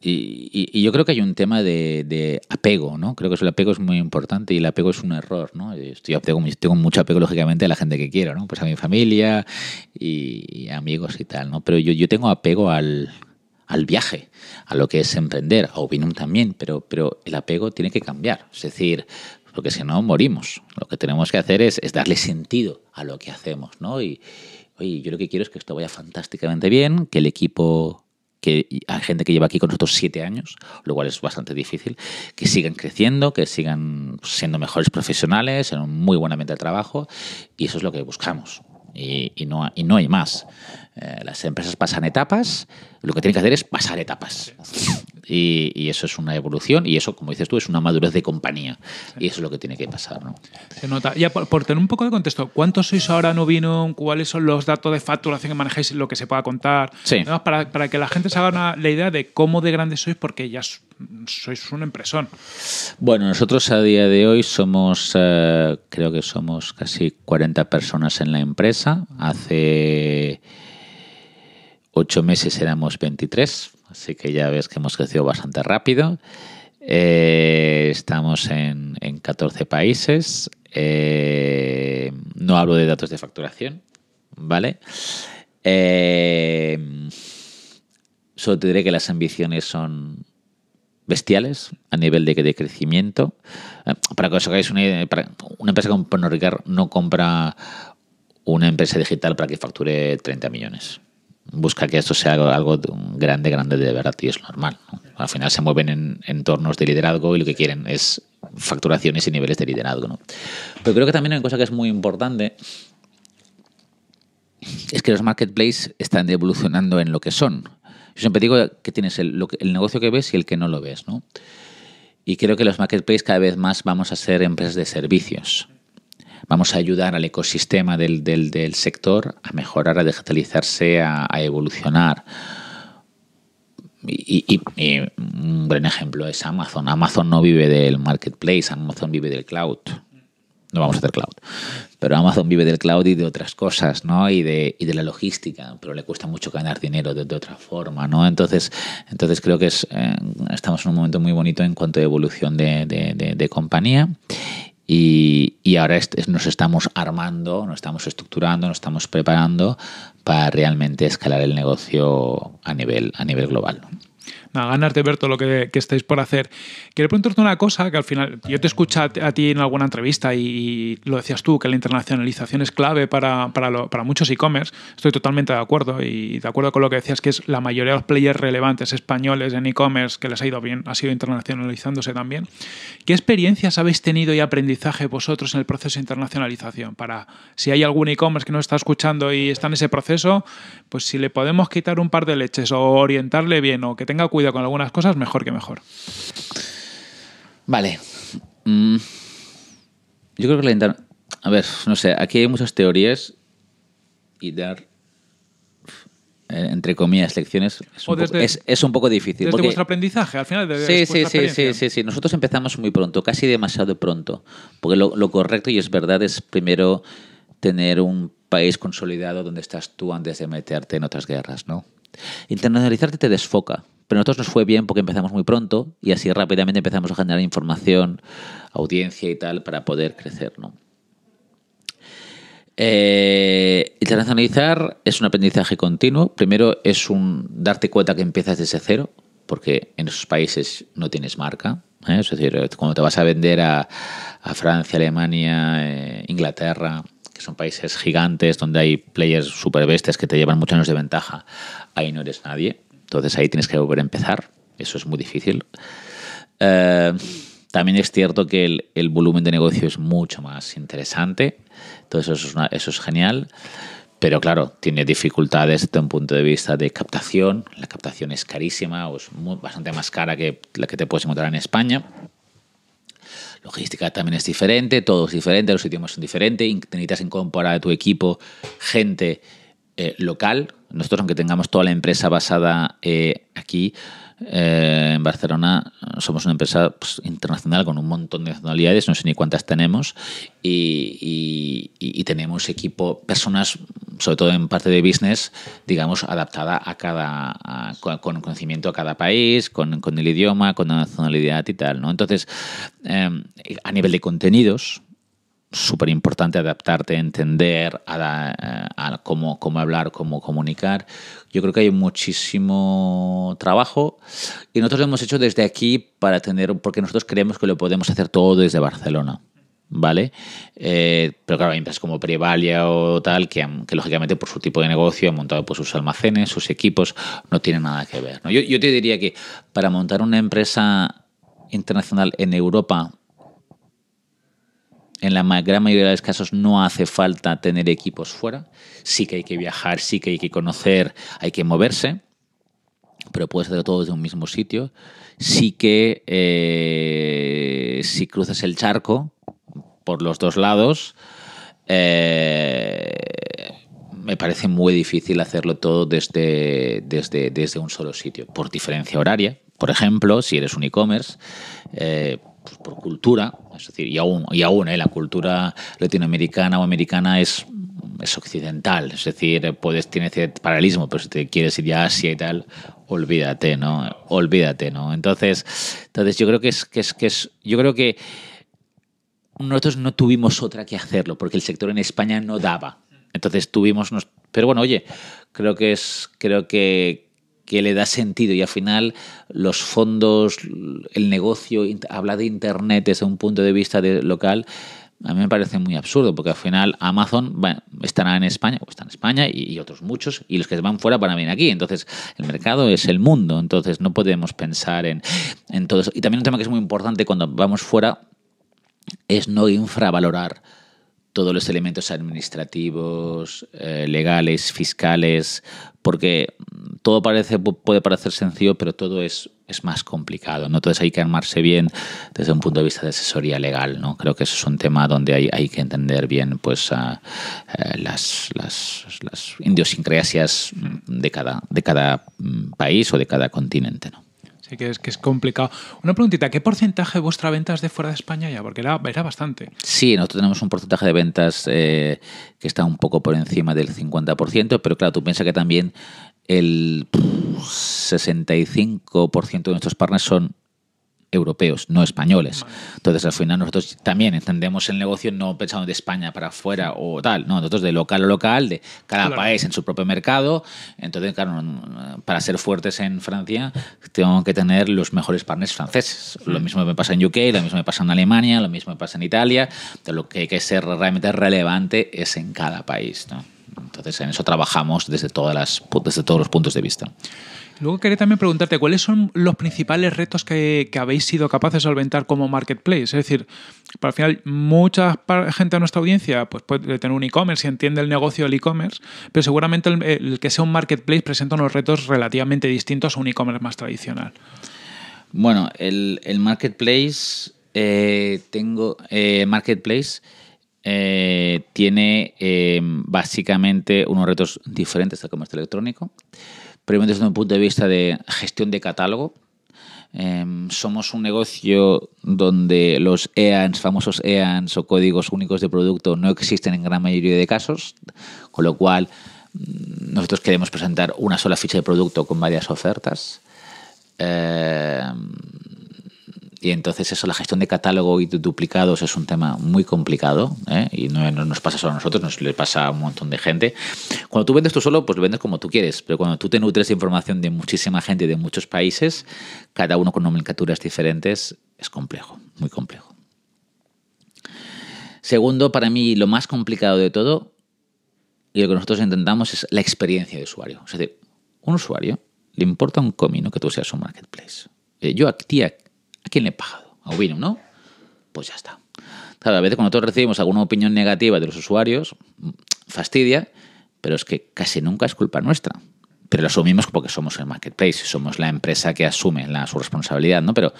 y, yo creo que hay un tema de, apego, ¿no? Creo que el apego es muy importante y el apego es un error, ¿no? Estoy apego, tengo mucho apego, lógicamente, a la gente que quiero, ¿no? Pues a mi familia y, amigos y tal, ¿no? Pero yo, yo tengo apego al, al viaje, a lo que es emprender, a Ovinum también, pero, pero el apego tiene que cambiar. Es decir, porque si no, morimos. Lo que tenemos que hacer es, darle sentido a lo que hacemos, ¿no? Y, yo lo que quiero es que esto vaya fantásticamente bien, que el equipo que hay gente que lleva aquí con nosotros siete años, lo cual es bastante difícil, que sigan creciendo, que sigan siendo mejores profesionales, en un muy buen ambiente de trabajo, y eso es lo que buscamos. Y, no, y no hay más. Eh, las empresas pasan etapas, lo que tienen que hacer es pasar etapas. Y, eso es una evolución y eso, como dices tú, es una madurez de compañía. Y eso es lo que tiene que pasar. ¿no? Se nota. Ya por, tener un poco de contexto, ¿cuántos sois ahora no vino? ¿Cuáles son los datos de facturación que manejáis? Lo que se pueda contar. Sí. Para, que la gente se haga la idea de cómo de grande sois, porque ya sois un empresón. Bueno, nosotros a día de hoy somos, eh, creo que somos casi 40 personas en la empresa. Hace ocho meses éramos 23. Así que ya ves que hemos crecido bastante rápido. Eh, estamos en, en, 14 países. Eh, no hablo de datos de facturación, ¿vale? Eh, solo te diré que las ambiciones son bestiales a nivel de, de crecimiento. Para que os hagáis una idea, una empresa como Ricardo no compra una empresa digital para que facture 30 millones busca que esto sea algo, grande, grande de verdad y es normal. Al final se mueven en entornos de liderazgo y lo que quieren es facturaciones y niveles de liderazgo. Pero creo que también hay una cosa que es muy importante es que los marketplaces están evolucionando en lo que son. Yo siempre digo que tienes el, el negocio que ves y el que no lo ves. ¿no? Y creo que los marketplaces cada vez más vamos a ser empresas de servicios vamos a ayudar al ecosistema del, del, sector a mejorar, a digitalizarse, a, evolucionar. Y, un buen ejemplo es Amazon. Amazon no vive del marketplace, Amazon vive del cloud. No vamos a hacer cloud. Pero Amazon vive del cloud y de otras cosas, ¿no? Y de, y de la logística, pero le cuesta mucho ganar dinero de, otra forma, ¿no? Entonces, entonces creo que es, eh, estamos en un momento muy bonito en cuanto a evolución de, de compañía. Y, ahora nos estamos armando, nos estamos estructurando, nos estamos preparando para realmente escalar el negocio a nivel, a nivel global ganarte ganas de ver todo lo que, estáis por hacer. Quiero preguntarte una cosa que al final, yo te escuché a, ti en alguna entrevista y, lo decías tú, que la internacionalización es clave para, para, muchos e-commerce. Estoy totalmente de acuerdo y de acuerdo con lo que decías, que es la mayoría de los players relevantes españoles en e-commerce que les ha ido bien, ha sido internacionalizándose también. ¿Qué experiencias habéis tenido y aprendizaje vosotros en el proceso de internacionalización? Para si hay algún e-commerce que no está escuchando y está en ese proceso, pues si le podemos quitar un par de leches o orientarle bien o que tenga cuidado con algunas cosas, mejor que mejor. Vale. Mm. Yo creo que la A ver, no sé, aquí hay muchas teorías y dar eh, entre comillas, lecciones, es, un, poco, difícil. Desde porque, vuestro aprendizaje, al final de sí, sí, sí, sí, sí, sí. Nosotros empezamos muy pronto, casi demasiado pronto. Porque lo, correcto, y es verdad, es primero tener un país consolidado donde estás tú antes de meterte en otras guerras, ¿no? Internacionalizarte te desfoca. Pero a nosotros nos fue bien porque empezamos muy pronto y así rápidamente empezamos a generar información, audiencia y tal para poder crecer, ¿no? Eh, internacionalizar es un aprendizaje continuo. Primero es un darte cuenta que empiezas desde cero, porque en esos países no tienes marca. ¿eh? Es decir, eh, cuando te vas a vender a, Francia, Alemania, Inglaterra, que son países gigantes donde hay players bestias que te llevan muchos años de ventaja, ahí no eres nadie. Entonces ahí tienes que volver a empezar. Eso es muy difícil. Eh, también es cierto que el, volumen de negocio es mucho más interesante. Entonces eso es, eso es genial. Pero claro, tiene dificultades desde un punto de vista de captación. La captación es carísima o es bastante más cara que la que te puedes encontrar en España. Logística también es diferente, todo es diferente, los idiomas son diferentes. Necesitas incorporar a tu equipo gente eh, local, nosotros, aunque tengamos toda la empresa basada eh, aquí, eh, en Barcelona somos una empresa pues, internacional con un montón de nacionalidades, no sé ni cuántas tenemos, y, tenemos equipo, personas, sobre todo en parte de business, digamos, adaptada a cada, con conocimiento a cada país, con, el idioma, con la nacionalidad y tal, ¿no? Entonces, eh, a nivel de contenidos, súper importante adaptarte, entender a, eh, cómo, hablar, cómo comunicar. Yo creo que hay muchísimo trabajo y nosotros lo hemos hecho desde aquí para tener, porque nosotros creemos que lo podemos hacer todo desde Barcelona. ¿Vale? Eh, pero claro, hay empresas como prevalia o tal, que, lógicamente por su tipo de negocio han montado pues, sus almacenes, sus equipos, no tienen nada que ver. yo te diría que para montar una empresa internacional en Europa en la gran mayoría de los casos no hace falta tener equipos fuera. Sí que hay que viajar, sí que hay que conocer, hay que moverse, pero puedes hacerlo todo desde un mismo sitio. Sí que eh, si cruzas el charco por los dos lados, eh, me parece muy difícil hacerlo todo desde, desde, un solo sitio, por diferencia horaria. Por ejemplo, si eres un e-commerce, eh, pues por cultura, es decir, y aún, y aún eh, la cultura latinoamericana o americana es, occidental, es decir, eh, puedes tener cierto paralelismo, pero si te quieres ir a Asia y tal, olvídate, ¿no? Olvídate, ¿no? Entonces, entonces yo creo que es, que es, que yo creo que nosotros no tuvimos otra que hacerlo, porque el sector en España no daba. Entonces tuvimos, nos, pero bueno, oye, creo que es, creo que, que le da sentido y al final los fondos, el negocio, habla de Internet desde un punto de vista local, a mí me parece muy absurdo, porque al final Amazon estará en España, o está en España y, otros muchos, y los que van fuera van a venir aquí. Entonces, el mercado es el mundo, entonces no podemos pensar en, en todo eso. Y también un tema que es muy importante cuando vamos fuera es no infravalorar todos los elementos administrativos, eh, legales, fiscales, porque todo parece, puede parecer sencillo, pero todo es, es más complicado. ¿no? Entonces hay que armarse bien desde un punto de vista de asesoría legal. ¿no? Creo que eso es un tema donde hay, que entender bien pues, eh, las, las, las, idiosincrasias de cada, de cada mm, país o de cada continente. ¿no? que es, que es complicado. Una preguntita, ¿qué porcentaje de vuestra ventas es de fuera de España ya? Porque era, era bastante. Sí, nosotros tenemos un porcentaje de ventas eh, que está un poco por encima del 50%, pero claro, tú piensas que también el 65% de nuestros partners son europeos, no españoles. Entonces, al final, nosotros también entendemos el negocio no pensando de España para afuera o tal, no, nosotros de local a local, de cada país en su propio mercado. Entonces, claro, para ser fuertes en Francia, tengo que tener los mejores partners franceses. Lo mismo me pasa en UK, lo mismo me pasa en Alemania, lo mismo me pasa en Italia. Entonces, lo que hay que ser realmente relevante es en cada país, Entonces, en eso trabajamos desde, todas las, desde todos los puntos de vista. Luego quería también preguntarte, ¿cuáles son los principales retos que, habéis sido capaces de solventar como marketplace? Es decir, para el final mucha gente de nuestra audiencia pues, puede tener un e-commerce y entiende el negocio del e-commerce, pero seguramente el, que sea un marketplace presenta unos retos relativamente distintos a un e-commerce más tradicional. Bueno, el, marketplace, eh, tengo, eh, marketplace eh, tiene básicamente unos retos diferentes al comercio electrónico primero desde un punto de vista de gestión de catálogo. Em, somos un negocio donde los EANs, famosos EANs o códigos únicos de producto no existen en gran mayoría de casos, con lo cual mm, nosotros queremos presentar una sola ficha de producto con varias ofertas. Em, y entonces eso, la gestión de catálogo y de duplicados es un tema muy complicado ¿eh? y no, nos pasa solo a nosotros, nos le pasa a un montón de gente. Cuando tú vendes tú solo, pues lo vendes como tú quieres, pero cuando tú te nutres de información de muchísima gente de muchos países, cada uno con nomenclaturas diferentes, es complejo, muy complejo. Segundo, para mí lo más complicado de todo y lo que nosotros intentamos es la experiencia de usuario. O sea, un usuario le importa un comino que tú seas un marketplace. Eh, yo a ¿A quién le he pagado? A Ubinum, ¿no? Pues ya está. Claro, a veces cuando nosotros recibimos alguna opinión negativa de los usuarios, fastidia, pero es que casi nunca es culpa nuestra. Pero lo asumimos porque somos el marketplace, somos la empresa que asume la, su responsabilidad, ¿no? Pero,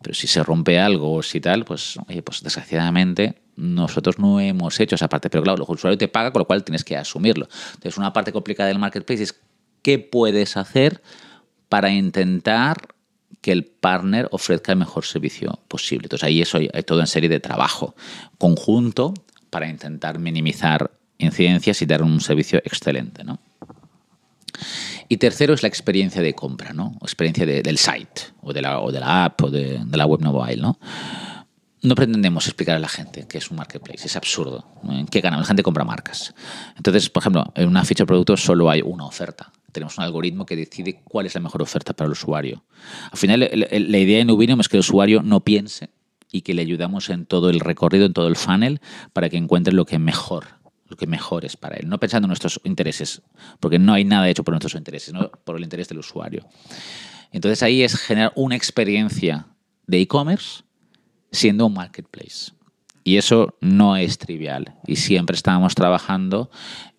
pero si se rompe algo o si tal, pues, pues desgraciadamente nosotros no hemos hecho esa parte. Pero claro, el usuario te paga, con lo cual tienes que asumirlo. Entonces, una parte complicada del marketplace es qué puedes hacer para intentar que el partner ofrezca el mejor servicio posible. Entonces ahí eso hay todo en serie de trabajo conjunto para intentar minimizar incidencias y dar un servicio excelente. ¿no? Y tercero es la experiencia de compra, ¿no? experiencia del site o de, la, o de la app o de, la web mobile. ¿no? no pretendemos explicar a la gente que es un marketplace, es absurdo. ¿En ¿Qué ganamos? La gente compra marcas. Entonces, por ejemplo, en una ficha de producto solo hay una oferta tenemos un algoritmo que decide cuál es la mejor oferta para el usuario. Al final, la idea de Ubinium es que el usuario no piense y que le ayudamos en todo el recorrido, en todo el funnel, para que encuentre lo que mejor lo que mejor es para él, no pensando en nuestros intereses, porque no hay nada hecho por nuestros intereses, por el interés del usuario. Entonces ahí es generar una experiencia de e-commerce siendo un marketplace. Y eso no es trivial. Y siempre estábamos trabajando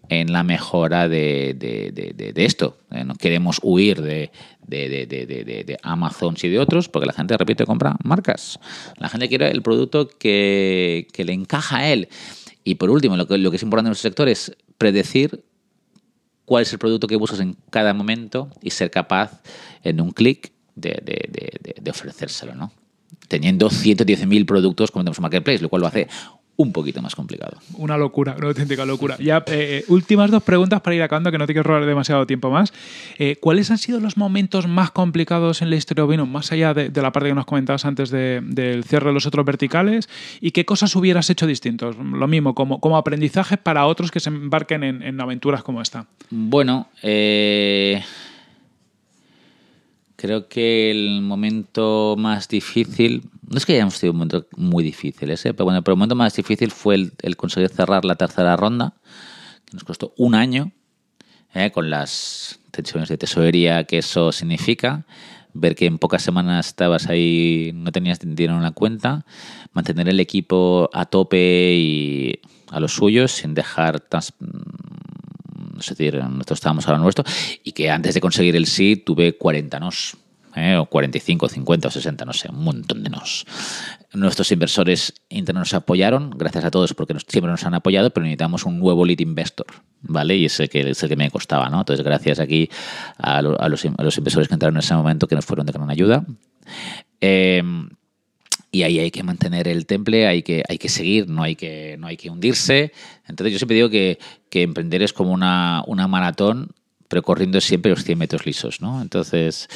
en la mejora de, esto. no queremos huir de, Amazon y de otros porque la gente, repite, compra marcas. La gente quiere el producto que, le encaja a él. Y por último, lo que, lo que es importante en nuestro sector es predecir cuál es el producto que buscas en cada momento y ser capaz en un clic de, ofrecérselo, ¿no? Teniendo 110.000 productos como tenemos en Marketplace, lo cual lo hace un poquito más complicado. Una locura, una auténtica locura. Ya, eh, eh, últimas dos preguntas para ir acabando, que no te quiero robar demasiado tiempo más. Eh, ¿Cuáles han sido los momentos más complicados en la historia vino más allá de, la parte que nos comentabas antes del cierre de los otros verticales? ¿Y qué cosas hubieras hecho distintos? Lo mismo, como, como aprendizaje para otros que se embarquen en, aventuras como esta. Bueno, creo que el momento más difícil no es que hayamos tenido un momento muy difícil ese, pero bueno, el momento más difícil fue el, conseguir cerrar la tercera ronda, que nos costó un año, ¿eh? con las tensiones de tesorería que eso significa, ver que en pocas semanas estabas ahí, no tenías dinero en la cuenta, mantener el equipo a tope y a los suyos sin dejar no mm, sé, decir, nosotros estábamos ahora nuestro, y que antes de conseguir el sí tuve 40 nos ¿eh? o 45, 50 o 60, no sé, un montón de nos. Nuestros inversores internos apoyaron, gracias a todos porque siempre nos han apoyado, pero necesitamos un nuevo lead investor, ¿vale? Y ese que, es el que me costaba, ¿no? Entonces, gracias aquí a, los, a, los, inversores que entraron en ese momento, que nos fueron de gran ayuda. Eh, y ahí hay que mantener el temple, hay que, hay que seguir, no hay que, no hay que hundirse. Entonces yo siempre digo que, emprender es como una, una maratón, pero corriendo siempre los 100 metros lisos, ¿no? Entonces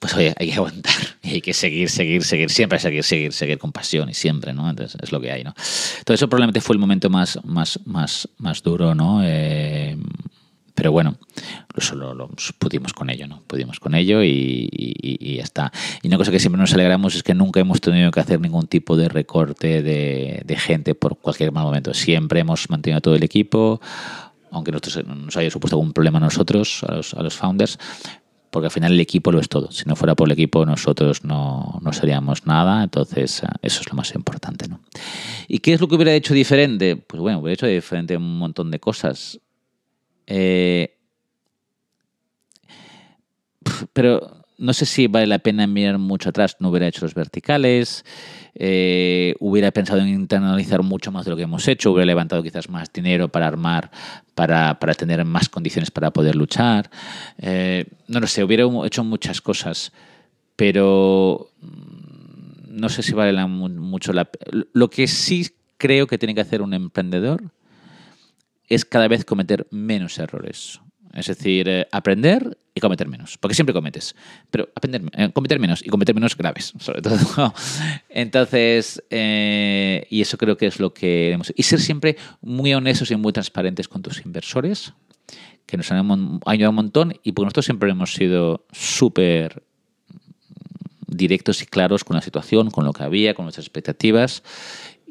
pues oye, hay que aguantar hay que seguir, seguir, seguir, siempre hay seguir, seguir, seguir con pasión y siempre, ¿no? Entonces es lo que hay, ¿no? Entonces eso probablemente fue el momento más, más, más, más duro, ¿no? Eh, pero bueno, solo lo, pudimos con ello, ¿no? Pudimos con ello y, ya está. Y una cosa que siempre nos alegramos es que nunca hemos tenido que hacer ningún tipo de recorte de, gente por cualquier mal momento. Siempre hemos mantenido todo el equipo, aunque nosotros, nos haya supuesto algún problema a nosotros, a los founders, porque al final el equipo lo es todo. Si no fuera por el equipo, nosotros no, seríamos nada. Entonces, eh, eso es lo más importante. ¿no? ¿Y qué es lo que hubiera hecho diferente? Pues bueno, hubiera hecho diferente un montón de cosas. Eh, pero no sé si vale la pena mirar mucho atrás, no hubiera hecho los verticales, eh, hubiera pensado en internalizar mucho más de lo que hemos hecho, hubiera levantado quizás más dinero para armar, para, para tener más condiciones para poder luchar, eh, no lo sé, hubiera hecho muchas cosas, pero mm, no sé si vale mucho la... Lo que sí creo que tiene que hacer un emprendedor es cada vez cometer menos errores es decir, eh, aprender y cometer menos, porque siempre cometes, pero aprender, eh, cometer menos y cometer menos graves, sobre todo. Entonces, eh, y eso creo que es lo que hemos... Y ser siempre muy honestos y muy transparentes con tus inversores, que nos han ayudado un montón y porque nosotros siempre hemos sido súper directos y claros con la situación, con lo que había, con nuestras expectativas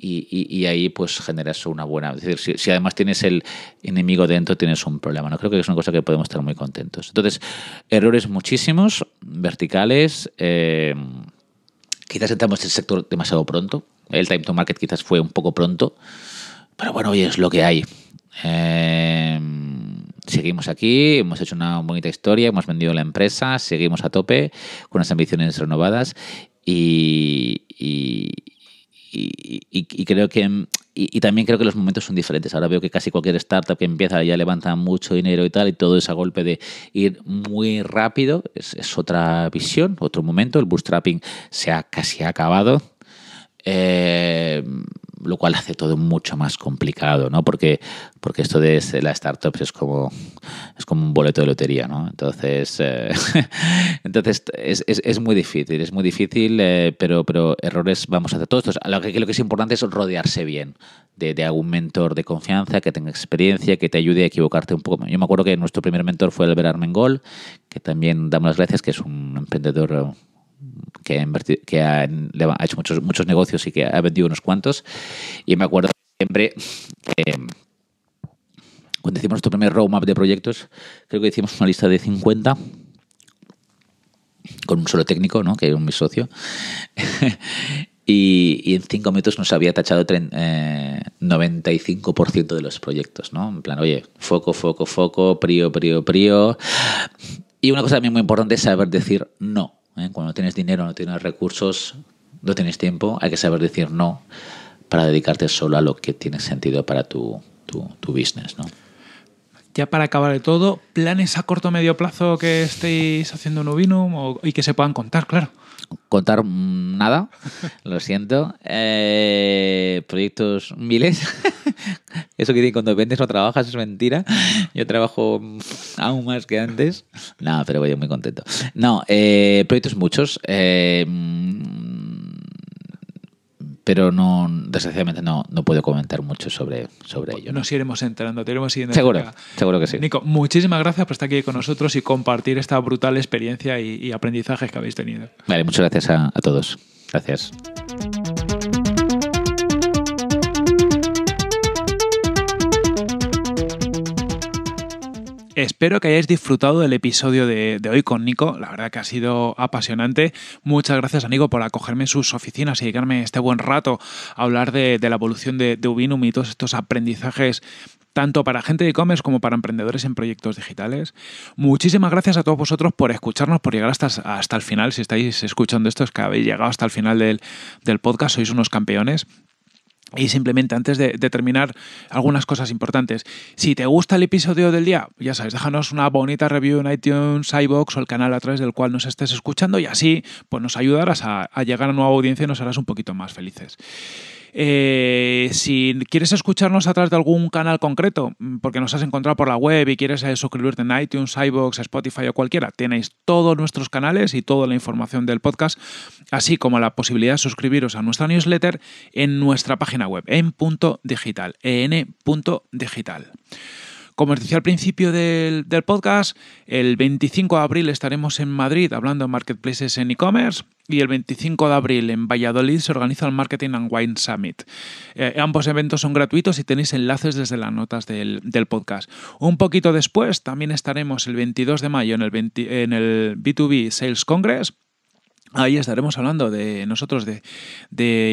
y, ahí pues generas una buena... decir, si, además tienes el enemigo dentro, tienes un problema. No creo que es una cosa que podemos estar muy contentos. Entonces, errores muchísimos, verticales. Eh, quizás entramos en el sector demasiado pronto. El time to market quizás fue un poco pronto. Pero bueno, hoy es lo que hay. Em, seguimos aquí, hemos hecho una bonita historia, hemos vendido la empresa, seguimos a tope con las ambiciones renovadas y y, creo que y, también creo que los momentos son diferentes. Ahora veo que casi cualquier startup que empieza ya levanta mucho dinero y tal, y todo ese golpe de ir muy rápido es, es otra visión, otro momento. El bootstrapping se ha casi acabado. Eh, lo cual hace todo mucho más complicado, ¿no? Porque, porque esto de la startups es como, es como un boleto de lotería, ¿no? Entonces, eh, entonces es, muy difícil, es muy difícil, eh, pero, pero errores vamos a hacer todos. Lo que, lo que es importante es rodearse bien de, de, algún mentor de confianza que tenga experiencia, que te ayude a equivocarte un poco. Yo me acuerdo que nuestro primer mentor fue Albert Armengol, que también damos las gracias, que es un emprendedor que ha, hecho muchos, muchos negocios y que ha vendido unos cuantos. Y me acuerdo siempre que em, cuando hicimos nuestro primer roadmap de proyectos, creo que hicimos una lista de 50 con un solo técnico, ¿no? que era mi socio. y, en cinco minutos nos había tachado 95% eh, de los proyectos. ¿no? En plan, oye, foco, foco, foco, prio, prio, prio. Y una cosa también muy importante es saber decir no. ¿eh? Cuando no tienes dinero, no tienes recursos, no tienes tiempo, hay que saber decir no para dedicarte solo a lo que tiene sentido para tu, tu, business, ¿no? Ya para acabar de todo, ¿planes a corto o medio plazo que estéis haciendo en Ubinum y que se puedan contar, claro? contar nada, lo siento. Eh, proyectos miles. Eso que dicen cuando vendes no trabajas es mentira. Yo trabajo aún más que antes. nada pero voy muy contento. No, eh, proyectos muchos. Eh, pero no desgraciadamente no, no puedo comentar mucho sobre, sobre ello. Nos iremos enterando, te iremos siguiendo. Seguro, seguro que sí. Nico, muchísimas gracias por estar aquí con nosotros y compartir esta brutal experiencia y, aprendizajes que habéis tenido. Vale, muchas gracias a todos. Gracias. Espero que hayáis disfrutado del episodio de, hoy con Nico. La verdad que ha sido apasionante. Muchas gracias a Nico por acogerme en sus oficinas y dedicarme este buen rato a hablar de, la evolución de, de Ubinum y todos estos aprendizajes tanto para gente de e-commerce como para emprendedores en proyectos digitales. Muchísimas gracias a todos vosotros por escucharnos, por llegar hasta, hasta el final. Si estáis escuchando esto, es que habéis llegado hasta el final del, del podcast, sois unos campeones. Y simplemente antes de, terminar, algunas cosas importantes. Si te gusta el episodio del día, ya sabes, déjanos una bonita review en iTunes, iBox o el canal a través del cual nos estés escuchando y así pues nos ayudarás a, a llegar a nueva audiencia y nos harás un poquito más felices. Eh, si quieres escucharnos a través de algún canal concreto, mm, porque nos has encontrado por la web y quieres eh, suscribirte en iTunes, iBox, Spotify o cualquiera, tenéis todos nuestros canales y toda la información del podcast, así como la posibilidad de suscribiros a nuestra newsletter en nuestra página web, en.digital, punto como os decía al principio del, podcast, el 25 de abril estaremos en Madrid hablando de marketplaces en e-commerce y el 25 de abril en Valladolid se organiza el Marketing and Wine Summit. Eh, ambos eventos son gratuitos y tenéis enlaces desde las notas del, podcast. Un poquito después también estaremos el 22 de mayo en el B2B Sales Congress Ahí estaremos hablando de nosotros de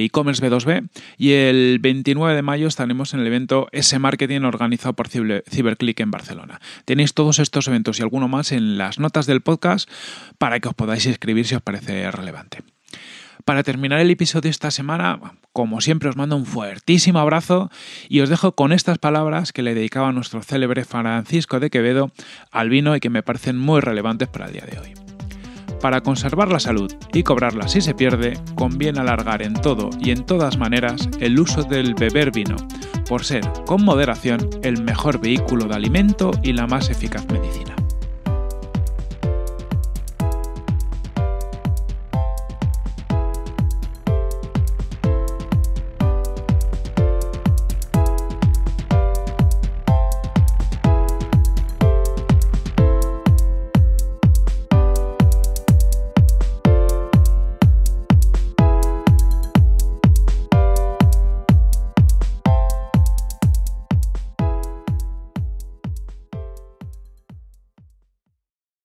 e-commerce B2B y el 29 de mayo estaremos en el evento S Marketing organizado por Ciberclick en Barcelona. Tenéis todos estos eventos y alguno más en las notas del podcast para que os podáis inscribir si os parece relevante. Para terminar el episodio esta semana, como siempre os mando un fuertísimo abrazo y os dejo con estas palabras que le dedicaba nuestro célebre Francisco de Quevedo al vino y que me parecen muy relevantes para el día de hoy. Para conservar la salud y cobrarla si se pierde, conviene alargar en todo y en todas maneras el uso del beber vino, por ser, con moderación, el mejor vehículo de alimento y la más eficaz medicina.